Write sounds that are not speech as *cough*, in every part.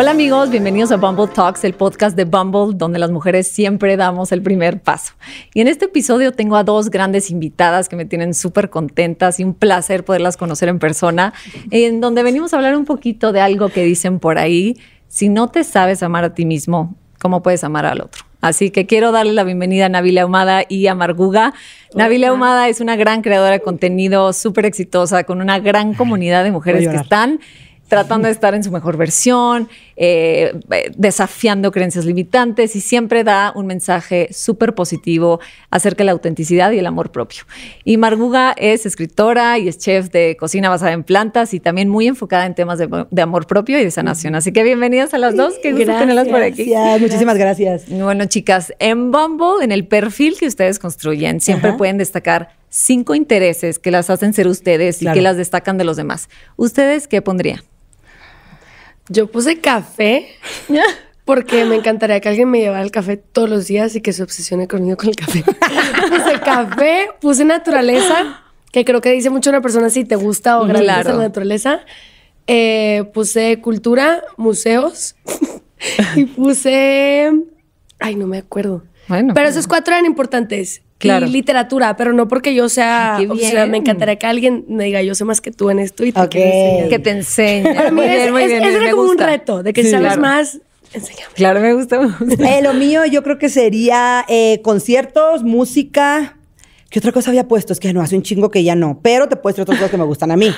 Hola amigos, bienvenidos a Bumble Talks, el podcast de Bumble, donde las mujeres siempre damos el primer paso. Y en este episodio tengo a dos grandes invitadas que me tienen súper contentas y un placer poderlas conocer en persona, en donde venimos a hablar un poquito de algo que dicen por ahí, si no te sabes amar a ti mismo, ¿cómo puedes amar al otro? Así que quiero darle la bienvenida a Nabila Ahumada y a Marguga. Nabila Ahumada es una gran creadora de contenido, súper exitosa, con una gran comunidad de mujeres que están tratando de estar en su mejor versión, eh, desafiando creencias limitantes y siempre da un mensaje súper positivo acerca de la autenticidad y el amor propio. Y Marguga es escritora y es chef de cocina basada en plantas y también muy enfocada en temas de, amor propio y de sanación. Así que bienvenidas a las dos, qué gusto tenerlas por aquí. Gracias. Muchísimas gracias. Bueno, chicas, en Bumble, en el perfil que ustedes construyen, siempre pueden destacar cinco intereses que las hacen ser ustedes y que las destacan de los demás. ¿Ustedes qué pondrían? Yo puse café *laughs* porque me encantaría que alguien me llevara el café todos los días y que se obsesione conmigo con el café. *laughs* puse café, puse naturaleza, que creo que dice mucho una persona si te gusta o no la naturaleza. Eh, puse cultura, museos *laughs* y puse... Ay, no me acuerdo. Bueno, pero pues esos cuatro eran importantes y literatura, pero no porque yo sea, me encantaría que alguien me diga, yo sé más que tú en esto y te que te enseñe. es, era como un reto, de que si sabes más, enséñame. Claro, me gusta. Eh, lo mío yo creo que sería eh, conciertos, música... ¿Qué otra cosa había puesto? Es que no, hace un chingo que ya no. Pero te puedo decir otras cosas que me gustan a mí.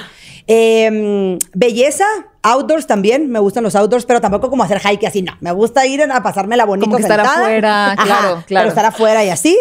Em, belleza, outdoors también. Me gustan los outdoors, pero tampoco como hacer hike así, no. Me gusta ir a pasarme la Como estar afuera, claro, claro. Pero estar afuera y así.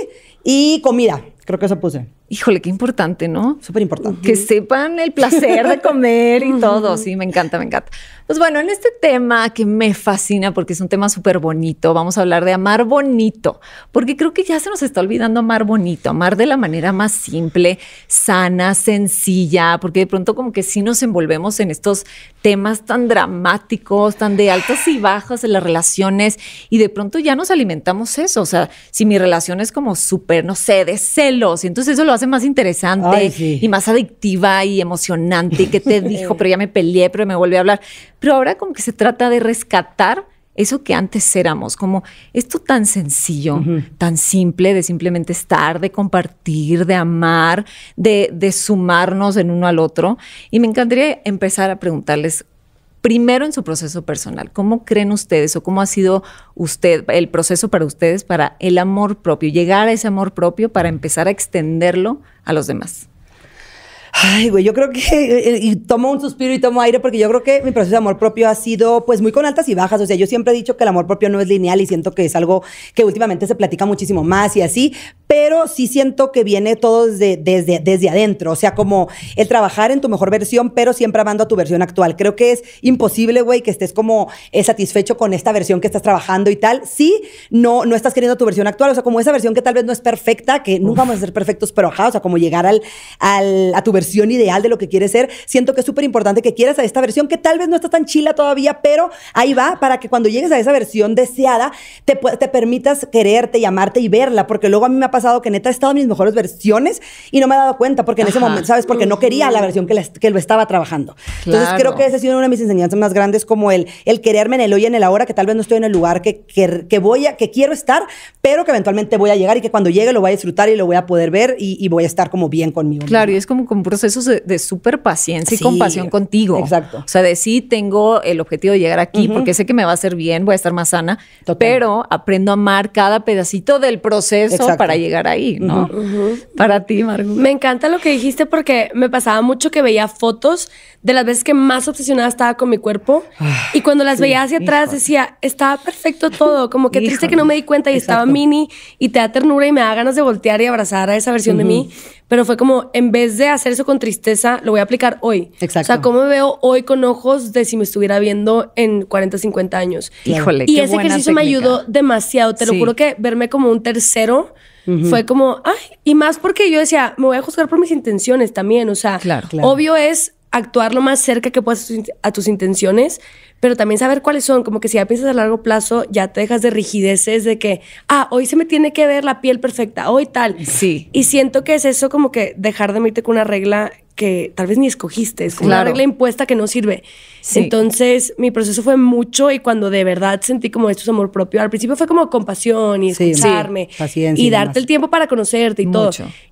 Y comida, creo que se puse. Híjole, qué importante, ¿no? Súper importante. Que sepan el placer de comer y *laughs* todo. Sí, me encanta, me encanta. Pues bueno, en este tema que me fascina porque es un tema súper bonito, vamos a hablar de amar bonito, porque creo que ya se nos está olvidando amar bonito, amar de la manera más simple, sana, sencilla, porque de pronto como que sí nos envolvemos en estos temas tan dramáticos, tan de altas y bajas en las relaciones y de pronto ya nos alimentamos eso. O sea, si mi relación es como súper, no sé, de celos, y entonces eso lo más interesante y más adictiva y emocionante. ¿Y que te *laughs* dijo? Pero ya me peleé, pero me volví a hablar. Pero ahora como que se trata de rescatar eso que antes éramos, como esto tan sencillo, tan simple de simplemente estar, de compartir, de amar, de, de, sumarnos en uno al otro. Y me encantaría empezar a preguntarles primero en su proceso personal. ¿Cómo creen ustedes o cómo ha sido usted el proceso para ustedes para el amor propio, llegar a ese amor propio para empezar a extenderlo a los demás? Ay, güey, yo creo que, eh, y tomo un suspiro y tomo aire porque yo creo que mi proceso de amor propio ha sido pues muy con altas y bajas, o sea, yo siempre he dicho que el amor propio no es lineal y siento que es algo que últimamente se platica muchísimo más y así, pero sí siento que viene todo desde, desde, adentro, o sea, como el trabajar en tu mejor versión, pero siempre amando a tu versión actual. Creo que es imposible, güey, que estés como eh, satisfecho con esta versión que estás trabajando y tal, sí, no, no estás queriendo tu versión actual, o sea, como esa versión que tal vez no es perfecta, que nunca vamos a ser perfectos, pero ajá, o sea, como llegar al, a tu versión ideal de lo que quieres ser, siento que es súper importante que quieras a esta versión que tal vez no está tan chila todavía, pero ahí va para que cuando llegues a esa versión deseada, te, te permitas quererte y amarte y verla, porque luego a mí me ha pasado pasado que neta he estado en mis mejores versiones y no me he dado cuenta porque en ese momento, ¿sabes? Porque no quería la versión que, que lo estaba trabajando. Entonces creo que esa ha sido una de mis enseñanzas más grandes como el, el quererme en el hoy en el ahora, que tal vez no estoy en el lugar que, que, voy a, que quiero estar, pero que eventualmente voy a llegar y que cuando llegue lo voy a disfrutar y lo voy a poder ver y, voy a estar como bien conmigo. Claro, y es como con procesos de, de súper paciencia y compasión contigo. Exacto. O sea, de sí tengo el objetivo de llegar aquí porque sé que me va a hacer bien, voy a estar más sana, pero aprendo a amar cada pedacito del proceso para llegar llegar ahí, ¿no? Para ti, Margot. Me encanta lo que dijiste porque me pasaba mucho que veía fotos de las veces que más obsesionada estaba con mi cuerpo ah, y cuando las veía hacia atrás decía, estaba perfecto todo, como que triste que no me di cuenta y estaba mini y te da ternura y me da ganas de voltear y abrazar a esa versión de mí, pero fue como, en vez de hacer eso con tristeza, lo voy a aplicar hoy. Exacto. O sea, ¿cómo me veo hoy con ojos de si me estuviera viendo en 40, 50 años? Híjole. Y ese ejercicio me ayudó demasiado, te lo juro que verme como un tercero fue como, ay, y más porque yo decía, me voy a juzgar por mis intenciones también. O sea, obvio es actuar lo más cerca que puedas a tus intenciones, pero también saber cuáles son, como que si ya piensas a largo plazo, ya te dejas de rigideces de que, ah, hoy se me tiene que ver la piel perfecta, hoy tal. Sí. Y siento que es eso como que dejar de mirarte con una regla que tal vez ni escogiste, es como una regla impuesta que no sirve. Entonces, mi proceso fue mucho y cuando de verdad sentí como esto es amor propio, al principio fue como compasión y escucharme y darte el tiempo para conocerte y todo.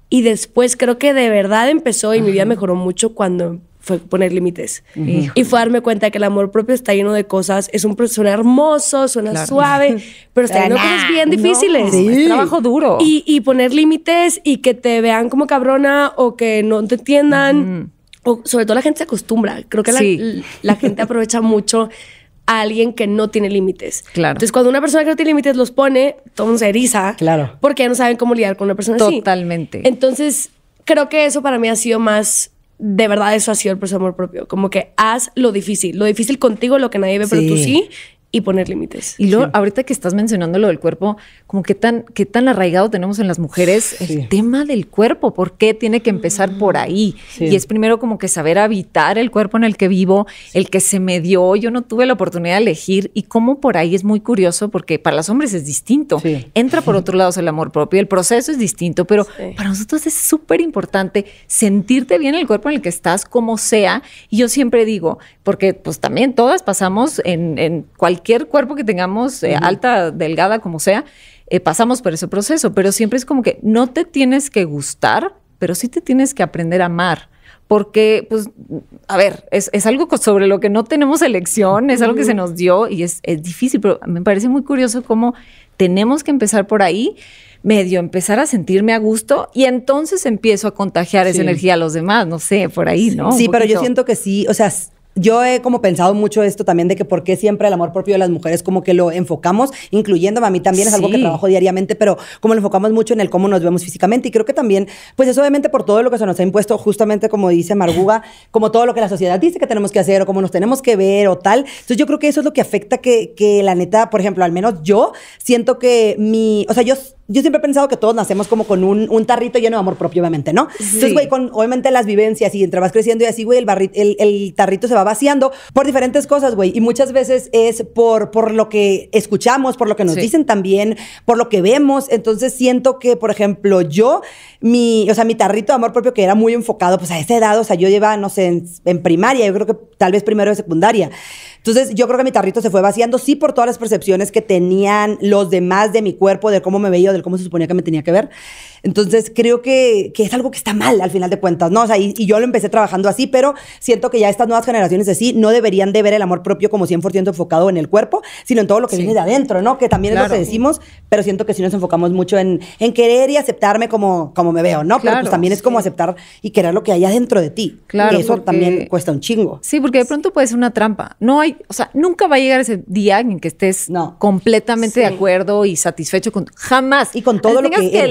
Y después creo que de verdad empezó y mi vida mejoró mucho cuando fue poner límites. Y fue darme cuenta que el amor propio está lleno de cosas. Es un suena hermoso, suena suave, *laughs* pero está lleno de cosas bien difíciles. sí. trabajo duro. Y, poner límites y que te vean como cabrona o que no te entiendan. O sobre todo la gente se acostumbra. Creo que la, gente aprovecha mucho a alguien que no tiene límites. Claro. Entonces, cuando una persona que no tiene límites los pone, todo se eriza. Claro. Porque ya no saben cómo lidiar con una persona así. Totalmente. Entonces, creo que eso para mí ha sido más de verdad eso ha sido el proceso amor propio. Como que haz lo difícil. Lo difícil contigo, lo que nadie ve, pero tú sí y poner límites. Y luego, ahorita que estás mencionando lo del cuerpo, como qué tan, qué tan arraigado tenemos en las mujeres el tema del cuerpo, por qué tiene que empezar por mm. ahí. Y es primero como que saber habitar el cuerpo en el que vivo, el que se me dio, yo no tuve la oportunidad de elegir y cómo por ahí es muy curioso porque para los hombres es distinto. Entra por otro lado el amor propio, el proceso es distinto, pero para nosotros es súper importante sentirte bien el cuerpo en el que estás, como sea. Y yo siempre digo, porque pues también todas pasamos en cualquier cuerpo que tengamos, eh, alta, delgada, como sea, eh, pasamos por ese proceso, pero siempre es como que no te tienes que gustar, pero sí te tienes que aprender a amar porque, pues, a ver, es, algo sobre lo que no tenemos elección, es algo que se nos dio y es, difícil, pero me parece muy curioso cómo tenemos que empezar por ahí, medio empezar a sentirme a gusto y entonces empiezo a contagiar esa energía a los demás, no sé, por ahí, ¿no? Sí, pero yo siento que sí, o sea, yo he como pensado mucho esto también de que por qué siempre el amor propio de las mujeres como que lo enfocamos, incluyéndome a mí también es algo que trabajo diariamente, pero como lo enfocamos mucho en el cómo nos vemos físicamente y creo que también, pues es obviamente por todo lo que se nos ha impuesto, justamente como dice Marguga, como todo lo que la sociedad dice que tenemos que hacer o cómo nos tenemos que ver o tal. Entonces yo creo que eso es lo que afecta que, que la neta, por ejemplo, al menos yo siento que mi, o sea, yo yo siempre he pensado que todos nacemos como con un, tarrito lleno de amor propio, obviamente, ¿no? Entonces, güey, con obviamente las vivencias y entre vas creciendo y así, güey, el, tarrito se va vaciando por diferentes cosas, güey. Y muchas veces es por, por lo que escuchamos, por lo que nos dicen también, por lo que vemos. Entonces, siento que, por ejemplo, yo, mi, o sea, mi tarrito de amor propio que era muy enfocado, pues a esa edad, o sea, yo llevaba, no sé, en primaria, yo creo que tal vez primero de secundaria. Entonces, yo creo que mi tarrito se fue vaciando, sí, por todas las percepciones que tenían los demás de mi cuerpo, de cómo me veía, cómo se suponía que me tenía que ver. Entonces creo que, que es algo que está mal al final de cuentas, ¿no? O sea, y, yo lo empecé trabajando así, pero siento que ya estas nuevas generaciones de sí no deberían de ver el amor propio como 100% enfocado en el cuerpo, sino en todo lo que viene de adentro, ¿no? Que también es lo que decimos, pero siento que sí nos enfocamos mucho en, en querer y aceptarme como, como me veo, ¿no? Claro, pero pues también es como aceptar y querer lo que hay adentro de ti. Claro. Y eso también cuesta un chingo. Sí, porque de pronto puede ser una trampa. No hay, o sea, nunca va a llegar ese día en que estés no. completamente de acuerdo y satisfecho con... Jamás y con todo lo que,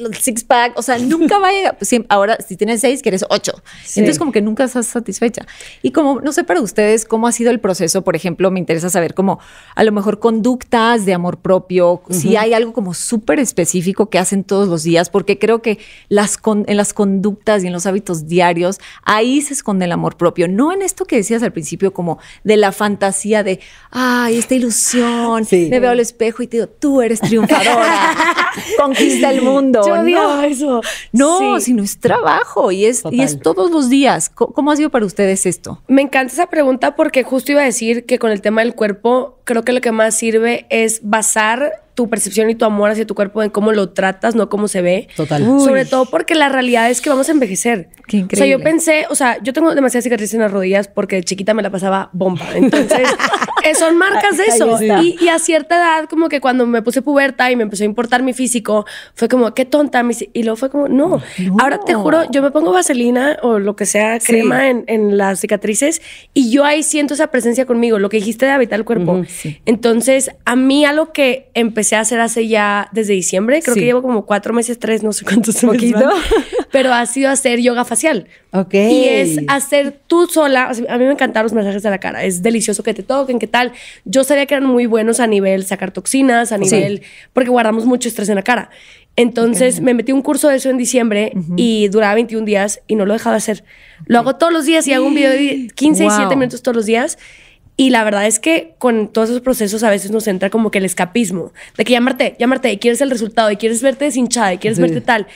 El, six pack, o sea, nunca va a llegar. ahora, si tienes seis, quieres ocho. Entonces, como que nunca estás satisfecha. Y como, no sé para ustedes, ¿cómo ha sido el proceso? Por ejemplo, me interesa saber cómo, a lo mejor, conductas de amor propio, si hay algo como súper específico que hacen todos los días, porque creo que las en las conductas y en los hábitos diarios, ahí se esconde el amor propio. No en esto que decías al principio, como de la fantasía de, ay, esta ilusión, me veo al espejo y te digo, tú eres triunfadora. *laughs* *laughs* conquista el mundo. Yo odio no. eso. No, sino es trabajo y es, y es todos los días. ¿Cómo ha sido para ustedes esto? Me encanta esa pregunta porque justo iba a decir que con el tema del cuerpo, creo que lo que más sirve es basar tu percepción y tu amor hacia tu cuerpo en cómo lo tratas, no cómo se ve. Total. Sobre todo porque la realidad es que vamos a envejecer. Qué increíble. O sea, yo pensé, o sea, yo tengo demasiadas cicatrices en las rodillas porque de chiquita me la pasaba bomba. Entonces, *laughs* Eh, son marcas de eso. Y, a cierta edad, como que cuando me puse puberta y me empezó a importar mi físico, fue como, qué tonta. Y luego fue como, no. Ahora te juro, yo me pongo vaselina o lo que sea, crema en, las cicatrices y yo ahí siento esa presencia conmigo, lo que dijiste de habitar el cuerpo. Entonces, a mí algo que empecé a hacer hace ya desde diciembre, creo que llevo como cuatro meses, tres, no sé cuántos. Poquito. *laughs* pero ha sido hacer yoga facial. Ok. Y es hacer tú sola. a mí me encantan los masajes de la cara. Es delicioso que te toquen, qué tal. Yo sabía que eran muy buenos a nivel sacar toxinas, a nivel. Porque guardamos mucho estrés en la cara. Entonces me metí un curso de eso en diciembre y duraba 21 días y no lo dejaba hacer. Lo hago todos los días y hago un video de 15 y 7 minutos todos los días. Y la verdad es que con todos esos procesos a veces nos entra como que el escapismo, de que llamarte, llamarte, y quieres el resultado, y quieres verte deshinchada, y quieres verte tal.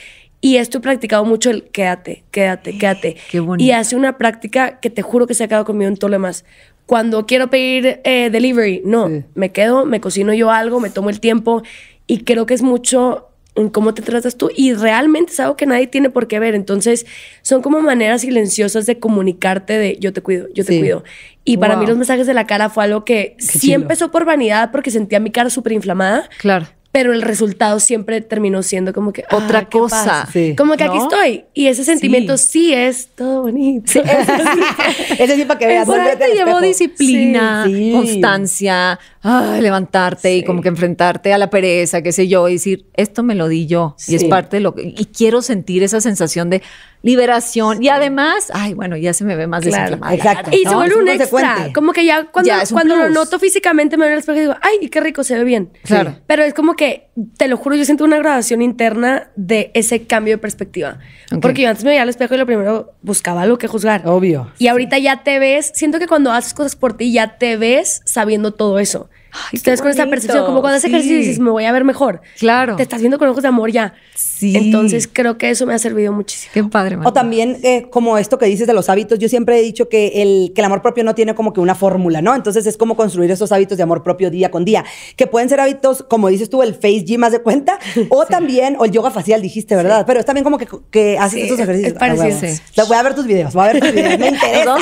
Y esto he practicado mucho el quédate, quédate, quédate. Qué bonito. Y hace una práctica que te juro que se ha quedado conmigo un tole más Cuando quiero pedir eh, delivery, no, me quedo, me cocino yo algo, me tomo el tiempo y creo que es mucho en cómo te tratas tú y realmente es algo que nadie tiene por qué ver. Entonces, son como maneras silenciosas de comunicarte de yo te cuido, yo te cuido. Y para mí los mensajes de la cara fue algo que sí empezó por vanidad porque sentía mi cara súper inflamada. Claro pero el resultado siempre terminó siendo como que otra ah, cosa. Como que aquí estoy. Y ese sentimiento sí, es todo bonito. Es *laughs* ese sí, para que veas. te llevó disciplina, constancia, ah, levantarte y como que enfrentarte a la pereza, qué sé yo, y decir, esto me lo di yo. Y es parte de lo que... Y quiero sentir esa sensación de liberación. Y además, ay, bueno, ya se me ve más claro, Exacto. Y se vuelve un extra. Como que ya cuando, lo noto físicamente, me veo en el espejo y digo, ay, qué rico, se ve bien. Claro. Pero es como que, te lo juro, yo siento una graduación interna de ese cambio de perspectiva. Porque yo antes me veía al espejo y lo primero buscaba algo que juzgar. Obvio. Y ahorita ya te ves, siento que cuando haces cosas por ti, ya te ves sabiendo todo eso entonces con esta percepción, como cuando haces ejercicio dices, me voy a ver mejor. Claro. Te estás viendo con ojos de amor ya. Sí. Entonces creo que eso me ha servido muchísimo. Qué padre, O también, eh, como esto que dices de los hábitos, yo siempre he dicho que el, que el amor propio no tiene como que una fórmula, ¿no? Entonces es como construir esos hábitos de amor propio día con día, que pueden ser hábitos, como dices tú, el face gym, más de cuenta, *laughs* o también, o el yoga facial, dijiste, ¿verdad? Pero está bien como que, haces esos ejercicios. Ah, es Voy a ver tus videos, voy a ver tus videos, me interesa.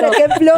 por ejemplo,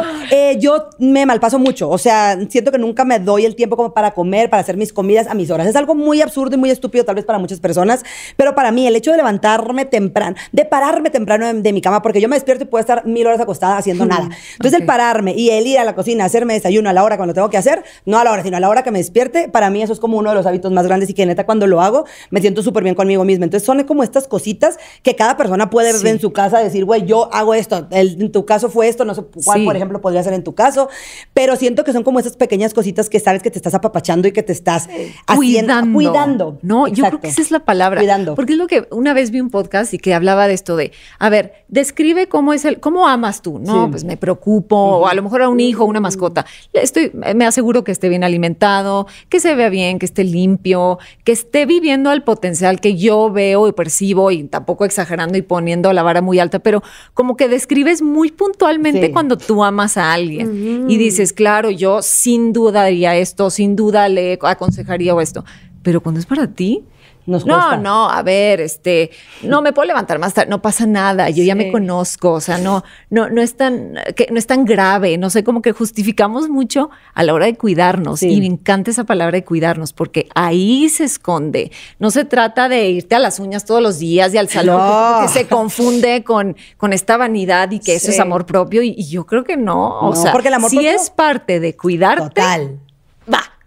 yo me malpaso mucho, o sea, siento que nunca me doy el tiempo como para comer, para hacer mis comidas a mis horas. Es algo muy absurdo y muy estúpido tal vez para muchas personas, pero para mí el hecho de levantarme temprano, de pararme temprano de, mi cama, porque yo me despierto y puedo estar mil horas acostada haciendo nada. Entonces el pararme y el ir a la cocina, hacerme desayuno a la hora cuando tengo que hacer, no a la hora, sino a la hora que me despierte, para mí eso es como uno de los hábitos más grandes y que neta cuando lo hago me siento súper bien conmigo misma. Entonces son como estas cositas que cada persona puede ver en su casa decir, güey, yo hago esto, en tu caso fue esto, no sé cuál, por ejemplo, podría ser en tu caso, pero siento que son como esas pequeñas cositas que sabes que te estás apapachando y que te estás cuidando. No, yo creo que esa es la palabra. Cuidando. Porque es lo que una vez vi un podcast y que hablaba de esto de, a ver, describe cómo es el, cómo amas tú, ¿no? Pues me preocupo, o a lo mejor a un hijo, una mascota. Estoy, me aseguro que esté bien alimentado, que se vea bien, que esté limpio, que esté viviendo al potencial que yo veo y percibo y tampoco exagerando y poniendo la vara muy alta, pero como que describes muy puntualmente cuando tú amas a alguien y dices, claro, yo sin duda haría esto, sin duda le aconsejaría esto. Pero cuando es para ti, no, no, a ver, este, no me puedo levantar más tarde, no pasa nada, yo ya me conozco, o sea, no, no, no es tan, que, no es tan grave, no sé, como que justificamos mucho a la hora de cuidarnos y me encanta esa palabra de cuidarnos porque ahí se esconde. No se trata de irte a las uñas todos los días y al salón que se confunde con, con esta vanidad y que eso es amor propio y, yo creo que no, o sea, porque sí es parte de cuidarte. Total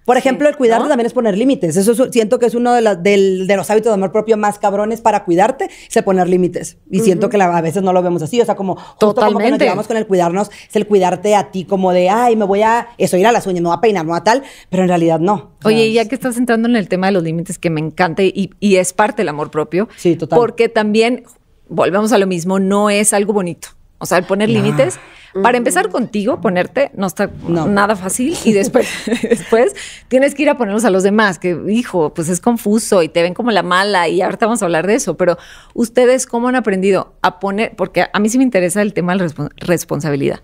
por ejemplo, el cuidarnos también es poner límites. Eso siento que es uno de, los hábitos de amor propio más cabrones para cuidarte, es el poner límites. Y siento que a veces no lo vemos así. O sea, como todo Totalmente. que nos llevamos con el cuidarnos, es el cuidarte a ti como de, ay, me voy a, eso, ir a las uñas, me voy a peinar, me voy a tal, pero en realidad no. Oye, y ya que estás entrando en el tema de los límites que me encanta y, es parte del amor propio. Sí, total. Porque también, volvemos a lo mismo, no es algo bonito. O sea, el poner límites para empezar contigo, ponerte no está nada fácil y *laughs* después, después tienes que ir a ponerlos a los demás, que hijo, pues es confuso y te ven como la mala y ahorita vamos a hablar de eso, pero ustedes cómo han aprendido a poner, porque a mí sí me interesa el tema de responsabilidad,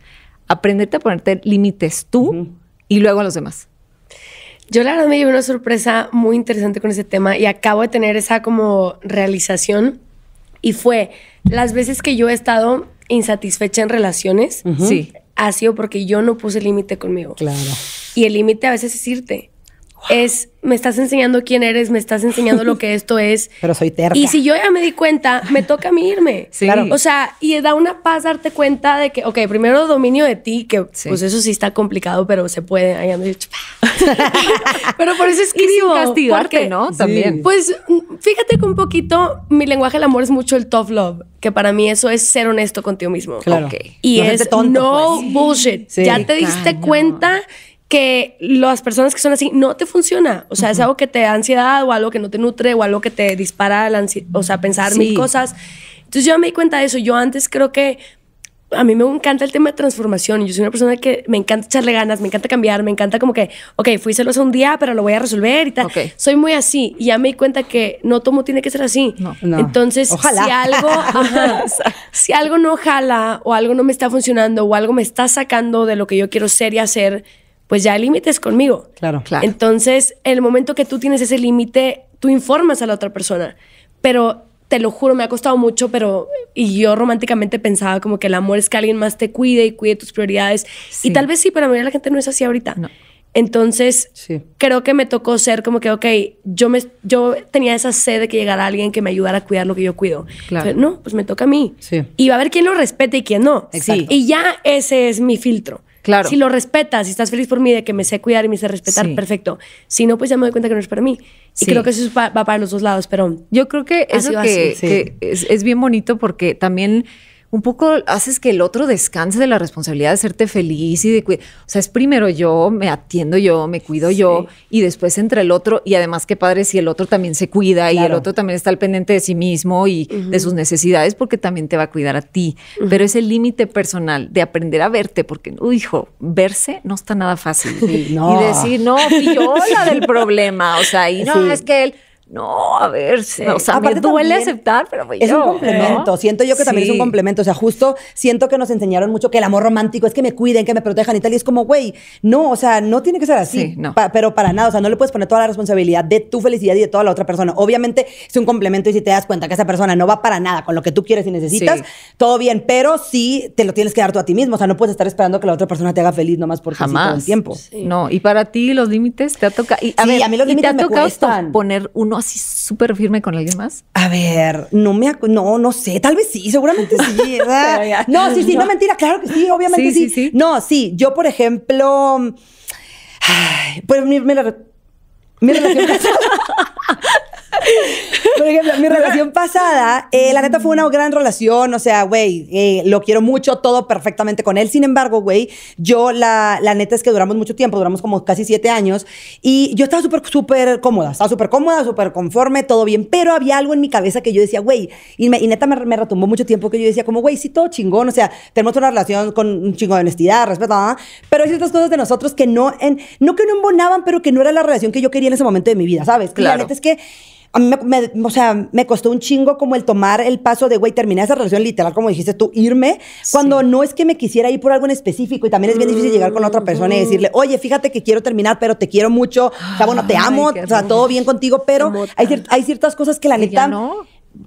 aprenderte a ponerte límites tú y luego a los demás. Yo la verdad me llevé una sorpresa muy interesante con ese tema y acabo de tener esa como realización y fue las veces que yo he estado insatisfecha en relaciones, sí. ha sido porque yo no puse límite conmigo. Claro. Y el límite a veces es irte es, me estás enseñando quién eres, me estás enseñando lo que *laughs* esto es. Pero soy terca. Y si yo ya me di cuenta, me toca a mí irme. *laughs* Claro. O sea, y da una paz darte cuenta de que, ok, primero dominio de ti, que pues eso sí está complicado, pero se puede. Ahí ando *laughs* pero por eso escribo. Y castigarte, ¿no? También. Pues fíjate que un poquito, mi lenguaje del amor es mucho el tough love, que para mí eso es ser honesto contigo mismo. Claro. Y es no pues. bullshit. ya te diste cuenta que las personas que son así no te funciona. O sea, es algo que te da ansiedad o algo que no te nutre o algo que te dispara, la o sea, pensar mil cosas. Entonces yo me di cuenta de eso. Yo antes creo que a mí me encanta el tema de transformación. Yo soy una persona que me encanta echarle ganas, me encanta cambiar, me encanta como que, ok, fui hace un día, pero lo voy a resolver y tal. Soy muy así. Y ya me di cuenta que no todo tiene que ser así. No, no. Entonces, si algo, *laughs* si algo no jala o algo no me está funcionando o algo me está sacando de lo que yo quiero ser y hacer, pues ya hay límites conmigo. Claro, claro. Entonces, el momento que tú tienes ese límite, tú informas a la otra persona. Pero te lo juro, me ha costado mucho, pero y yo románticamente pensaba como que el amor es que alguien más te cuide y cuide tus prioridades. Y tal vez sí, pero a mí la gente no es así ahorita. Entonces, sí. creo que me tocó ser como que, ok, yo, me, yo tenía esa sed de que llegara alguien que me ayudara a cuidar lo que yo cuido. Claro. no, pues me toca a mí. Sí. Y va a ver quién lo respete y quién no. Exacto. Y ya ese es mi filtro. Claro. Si lo respetas, si estás feliz por mí de que me sé cuidar y me sé respetar, perfecto. Si no, pues ya me doy cuenta que no es para mí. Y creo que eso va para los dos lados, pero... Yo creo que eso que, es bien bonito porque también un poco haces que el otro descanse de la responsabilidad de hacerte feliz y de cuidar. O sea, es primero yo, me atiendo yo, me cuido yo y después entra el otro. Y además, qué padre si el otro también se cuida y el otro también está al pendiente de sí mismo y de sus necesidades porque también te va a cuidar a ti. Pero es el límite personal de aprender a verte porque, hijo, verse no está nada fácil. Y decir, no, del *laughs* problema. O sea, y no, es que él no, a ver, sí. o sea, Aparte me duele aceptar, pero pues Es un complemento, siento yo que también es un complemento, o sea, justo siento que nos enseñaron mucho que el amor romántico es que me cuiden, que me protejan y tal, y es como, güey, no, o sea, no tiene que ser así, no. pero para nada, o sea, no le puedes poner toda la responsabilidad de tu felicidad y de toda la otra persona. Obviamente es un complemento y si te das cuenta que esa persona no va para nada con lo que tú quieres y necesitas, todo bien, pero sí te lo tienes que dar tú a ti mismo, o sea, no puedes estar esperando que la otra persona te haga feliz nomás por Jamás. tiempo. No, y para ti los límites te ha tocado, a, mí los límites me poner uno así súper firme con alguien más? A ver, no me no, no sé, tal vez sí, seguramente sí. *laughs* no, sí, sí, no. mentira, claro que sí, obviamente sí. sí. No, sí, yo por ejemplo, ay, pues mira, mira, mira *laughs* Por ejemplo, mi relación *laughs* pasada, eh, la neta fue una gran relación, o sea, güey, eh, lo quiero mucho, todo perfectamente con él. Sin embargo, güey, yo la, neta es que duramos mucho tiempo, duramos como casi siete años, y yo estaba súper, súper cómoda, estaba súper cómoda, súper conforme, todo bien, pero había algo en mi cabeza que yo decía, güey, y, neta me, me, retumbó mucho tiempo que yo decía, como, güey, sí, todo chingón, o sea, tenemos una relación con un chingo de honestidad, respeto, ¿ah? pero hay ciertas cosas de nosotros que no, en, no que no embonaban, pero que no era la relación que yo quería en ese momento de mi vida, ¿sabes? claro. la neta es que o sea, me costó un chingo como el tomar el paso de, güey, terminar esa relación literal, como dijiste tú, irme, cuando no es que me quisiera ir por algo en específico y también es bien difícil llegar con otra persona y decirle, oye, fíjate que quiero terminar, pero te quiero mucho, o sea, bueno, te amo, o sea, todo bien contigo, pero hay, ciertas cosas que la neta...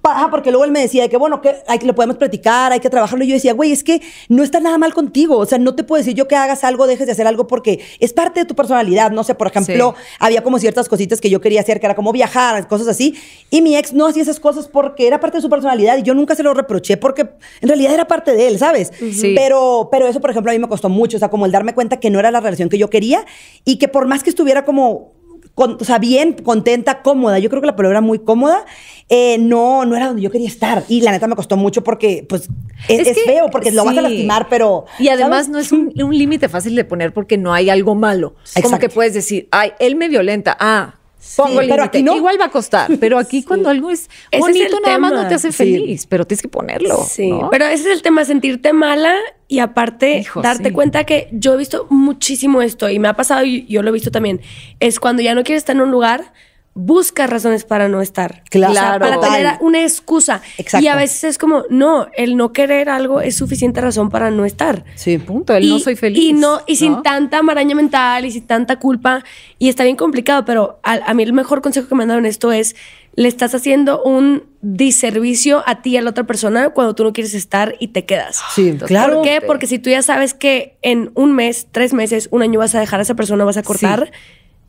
Ajá, porque luego él me decía que, bueno, que lo podemos platicar, hay que trabajarlo. Y yo decía, güey, es que no está nada mal contigo. O sea, no te puedo decir yo que hagas algo, dejes de hacer algo, porque es parte de tu personalidad. No sé, por ejemplo, había como ciertas cositas que yo quería hacer, que era como viajar, cosas así. Y mi ex no hacía esas cosas porque era parte de su personalidad. Y yo nunca se lo reproché porque en realidad era parte de él, ¿sabes? Pero, pero eso, por ejemplo, a mí me costó mucho. O sea, como el darme cuenta que no era la relación que yo quería y que por más que estuviera como o sea, bien, contenta, cómoda. Yo creo que la palabra muy cómoda eh, no, no era donde yo quería estar. Y la neta me costó mucho porque, pues, es, feo, porque lo vas a lastimar, pero. Y además no es un, límite fácil de poner porque no hay algo malo. es Como que puedes decir, ay, él me violenta. Ah, pongo el No. Igual va a costar, *laughs* pero aquí cuando algo es bonito nada más no te hace feliz, pero tienes que ponerlo. Sí. Pero ese es el tema, sentirte mala y aparte darte cuenta que yo he visto muchísimo esto y me ha pasado y yo lo he visto también. Es cuando ya no quieres estar en un lugar buscas razones para no estar. Claro. para tener una excusa. Exacto. Y a veces es como, no, el no querer algo es suficiente razón para no estar. Sí, punto. El no soy feliz. Y no, y sin tanta maraña mental y sin tanta culpa. Y está bien complicado, pero a, mí el mejor consejo que me han dado en esto es le estás haciendo un diservicio a ti y a la otra persona cuando tú no quieres estar y te quedas. Sí, claro. ¿Por qué? Porque si tú ya sabes que en un mes, tres meses, un año vas a dejar a esa persona, vas a cortar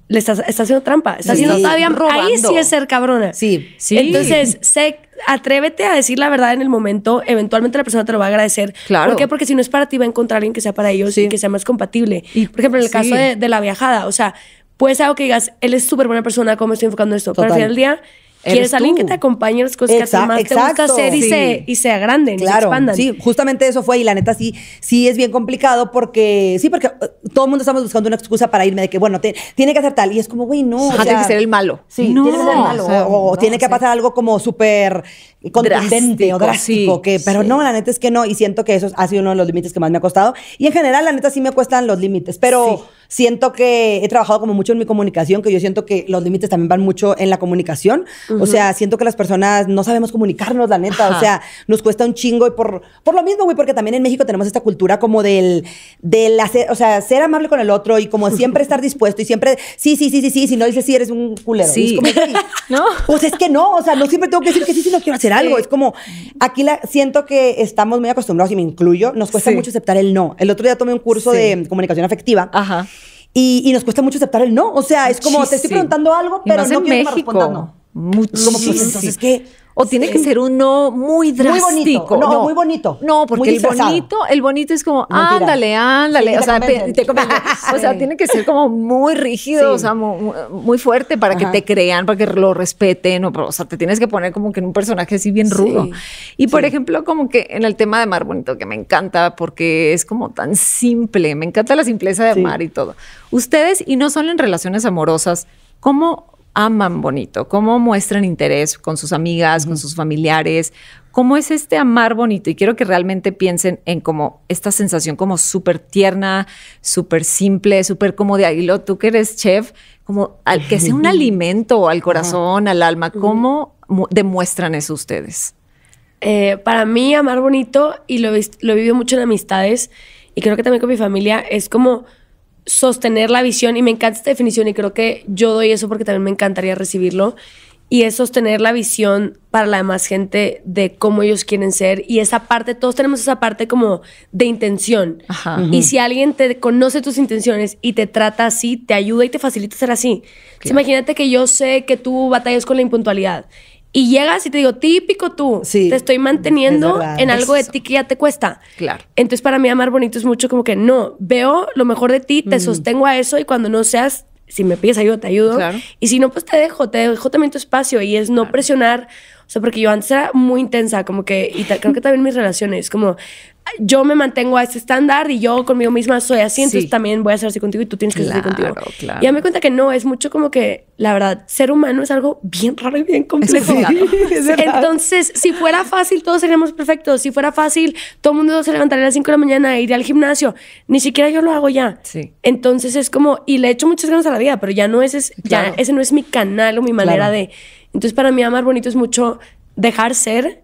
le está, haciendo trampa, está haciendo todavía robando. Ahí sí es ser cabrona. Sí, sí. Entonces, sé, atrévete a decir la verdad en el momento, eventualmente la persona te lo va a agradecer. Claro. ¿Por qué? Porque si no es para ti, va a encontrar alguien que sea para ellos y que sea más compatible. Y, Por ejemplo, en el caso de, la viajada, o sea, puede ser algo que digas, él es súper buena persona, ¿cómo estoy enfocando esto? Pero al final del día Quieres alguien que te acompañe en las cosas que a ti más te gusta hacer y, se, y agranden, y se expandan. Sí, justamente eso fue. Y la neta, sí, sí es bien complicado porque, sí, porque eh, todo el mundo estamos buscando una excusa para irme de que, bueno, tiene que hacer tal. Y es como, güey, no. tiene que ser el malo. Sí, no, que ser el malo. O, tiene que pasar algo como súper contundente o drástico. que, pero no, la neta es que no. Y siento que eso ha sido uno de los límites que más me ha costado. Y en general, la neta, sí me cuestan los límites. Pero. Siento que he trabajado como mucho en mi comunicación, que yo siento que los límites también van mucho en la comunicación. O sea, siento que las personas no sabemos comunicarnos, la neta. O sea, nos cuesta un chingo y por, por lo mismo, güey, porque también en México tenemos esta cultura como del, del hacer, o sea, ser amable con el otro y como siempre estar dispuesto y siempre, sí, sí, sí, sí, sí, si no dices sí, eres un culero. Sí. Es como, *laughs* ¿No? Pues es que no, o sea, no siempre tengo que decir que sí, si no quiero hacer algo. Es como, aquí la, siento que estamos muy acostumbrados, y me incluyo, nos cuesta mucho aceptar el no. El otro día tomé un curso de comunicación afectiva. Ajá. Y, y, nos cuesta mucho aceptar el no. O sea, es como, te estoy preguntando algo, pero no quiero México. Como entonces, ¿qué? O tiene que ser uno muy drástico. No, muy bonito. No, porque el bonito, el bonito es como, ándale, ándale. o, sea, te, *laughs* o sea, tiene que ser como muy rígido, o sea, muy, fuerte para que te crean, para que lo respeten. O, o sea, te tienes que poner como que en un personaje así bien rudo. Y por ejemplo, como que en el tema de Mar Bonito, que me encanta porque es como tan simple. Me encanta la simpleza de Mar y todo. Ustedes, y no solo en relaciones amorosas, ¿cómo aman bonito, cómo muestran interés con sus amigas, con sus familiares, cómo es este amar bonito. Y quiero que realmente piensen en cómo esta sensación como súper tierna, súper simple, súper como de águilo. tú que eres chef, como al que sea un *laughs* alimento al corazón, al alma, ¿cómo demuestran eso ustedes? Eh, para mí amar bonito, y lo, lo he vivido mucho en amistades, y creo que también con mi familia, es como sostener la visión y me encanta esta definición y creo que yo doy eso porque también me encantaría recibirlo y es sostener la visión para la demás gente de cómo ellos quieren ser y esa parte, todos tenemos esa parte como de intención. Y si alguien te conoce tus intenciones y te trata así, te ayuda y te facilita ser así. imagínate que yo sé que tú batallas con la impuntualidad y llegas y te digo, típico tú, te estoy manteniendo en algo de ti que ya te cuesta. Claro. Entonces, para mí, amar bonito es mucho como que no, veo lo mejor de ti, te mm. sostengo a eso y cuando no seas, si me pides ayuda, te ayudo. Y si no, pues te dejo, te dejo también tu espacio y es no presionar. O sea, porque yo antes era muy intensa, como que, y creo que también mis relaciones, como yo me mantengo a ese estándar y yo conmigo misma soy así, entonces también voy a ser así contigo y tú tienes que ser así contigo. Y ya me cuenta que no, es mucho como que, la verdad, ser humano es algo bien raro y bien complejo. *laughs* entonces, si fuera fácil, todos seríamos perfectos. Si fuera fácil, todo el mundo se levantaría a las 5 de la mañana e iría al gimnasio. Ni siquiera yo lo hago ya. Sí. Entonces es como, y le echo muchas ganas a la vida, pero ya no es, ya ese no es mi canal o mi manera de... Entonces para mí amar bonito es mucho dejar ser,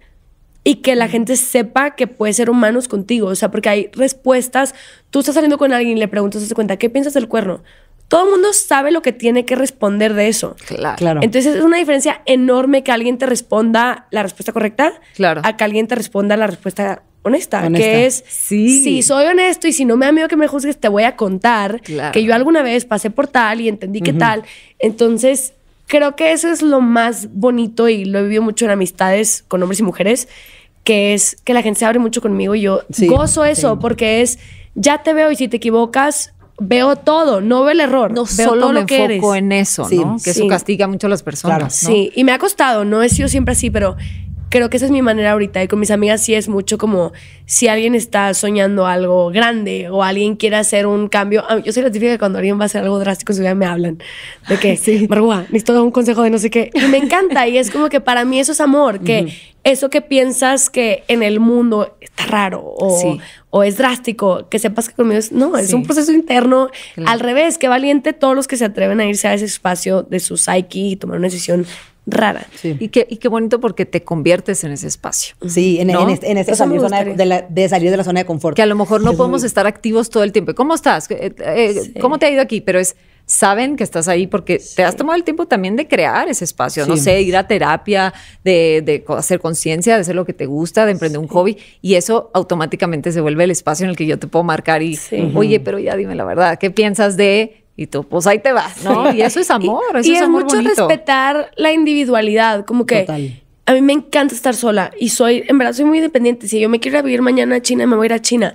y que la gente sepa que puede ser humanos contigo. O sea, porque hay respuestas. Tú estás saliendo con alguien y le preguntas, te cuenta, ¿qué piensas del cuerno? Todo el mundo sabe lo que tiene que responder de eso. Claro. Entonces es una diferencia enorme que alguien te responda la respuesta correcta claro. a que alguien te responda la respuesta honesta, que es sí. si soy honesto y si no me da miedo que me juzgues, te voy a contar que yo alguna vez pasé por tal y entendí que tal. Entonces creo que eso es lo más bonito y lo he vivido mucho en amistades con hombres y mujeres, que es que la gente se abre mucho conmigo y yo gozo eso porque es, ya te veo y si te equivocas, veo todo, no veo el error. No veo solo todo lo que enfoco eres. en eso, ¿no? Que eso castiga mucho a las personas. Sí, y me ha costado, no he sido siempre así, pero creo que esa es mi manera ahorita. Y con mis amigas sí es mucho como si alguien está soñando algo grande o alguien quiere hacer un cambio. Ah, yo soy la típica que cuando alguien va a hacer algo drástico en su me hablan de que, *laughs* sí. Margua, necesito un consejo de no sé qué. Y me encanta. y es como que para mí eso es amor, que eso que piensas que en el mundo está raro o, es drástico, que sepas que conmigo es, no, es un proceso interno. Al revés, que valiente todos los que se atreven a irse a ese espacio de su psyche y tomar una decisión rara. Y, qué, y qué bonito porque te conviertes en ese espacio. Sí, en, esa en, zona de, salir de la zona de confort. Que a lo mejor no podemos estar activos todo el tiempo. ¿Cómo estás? Eh, eh, eh, ¿Cómo te ha ido aquí? Pero es, saben que estás ahí porque te has tomado el tiempo también de crear ese espacio, no sé, ir a terapia, de, hacer conciencia, de hacer lo que te gusta, de emprender un hobby y eso automáticamente se vuelve el espacio en el que yo te puedo marcar y, oye, pero ya dime la verdad, ¿qué piensas de y tú, pues ahí te vas, ¿no? Y eso es amor, y, y es, mucho respetar la individualidad, como que a mí me encanta estar sola y soy, en verdad soy muy dependiente. si yo me quiero ir vivir mañana a China, me voy a ir a China.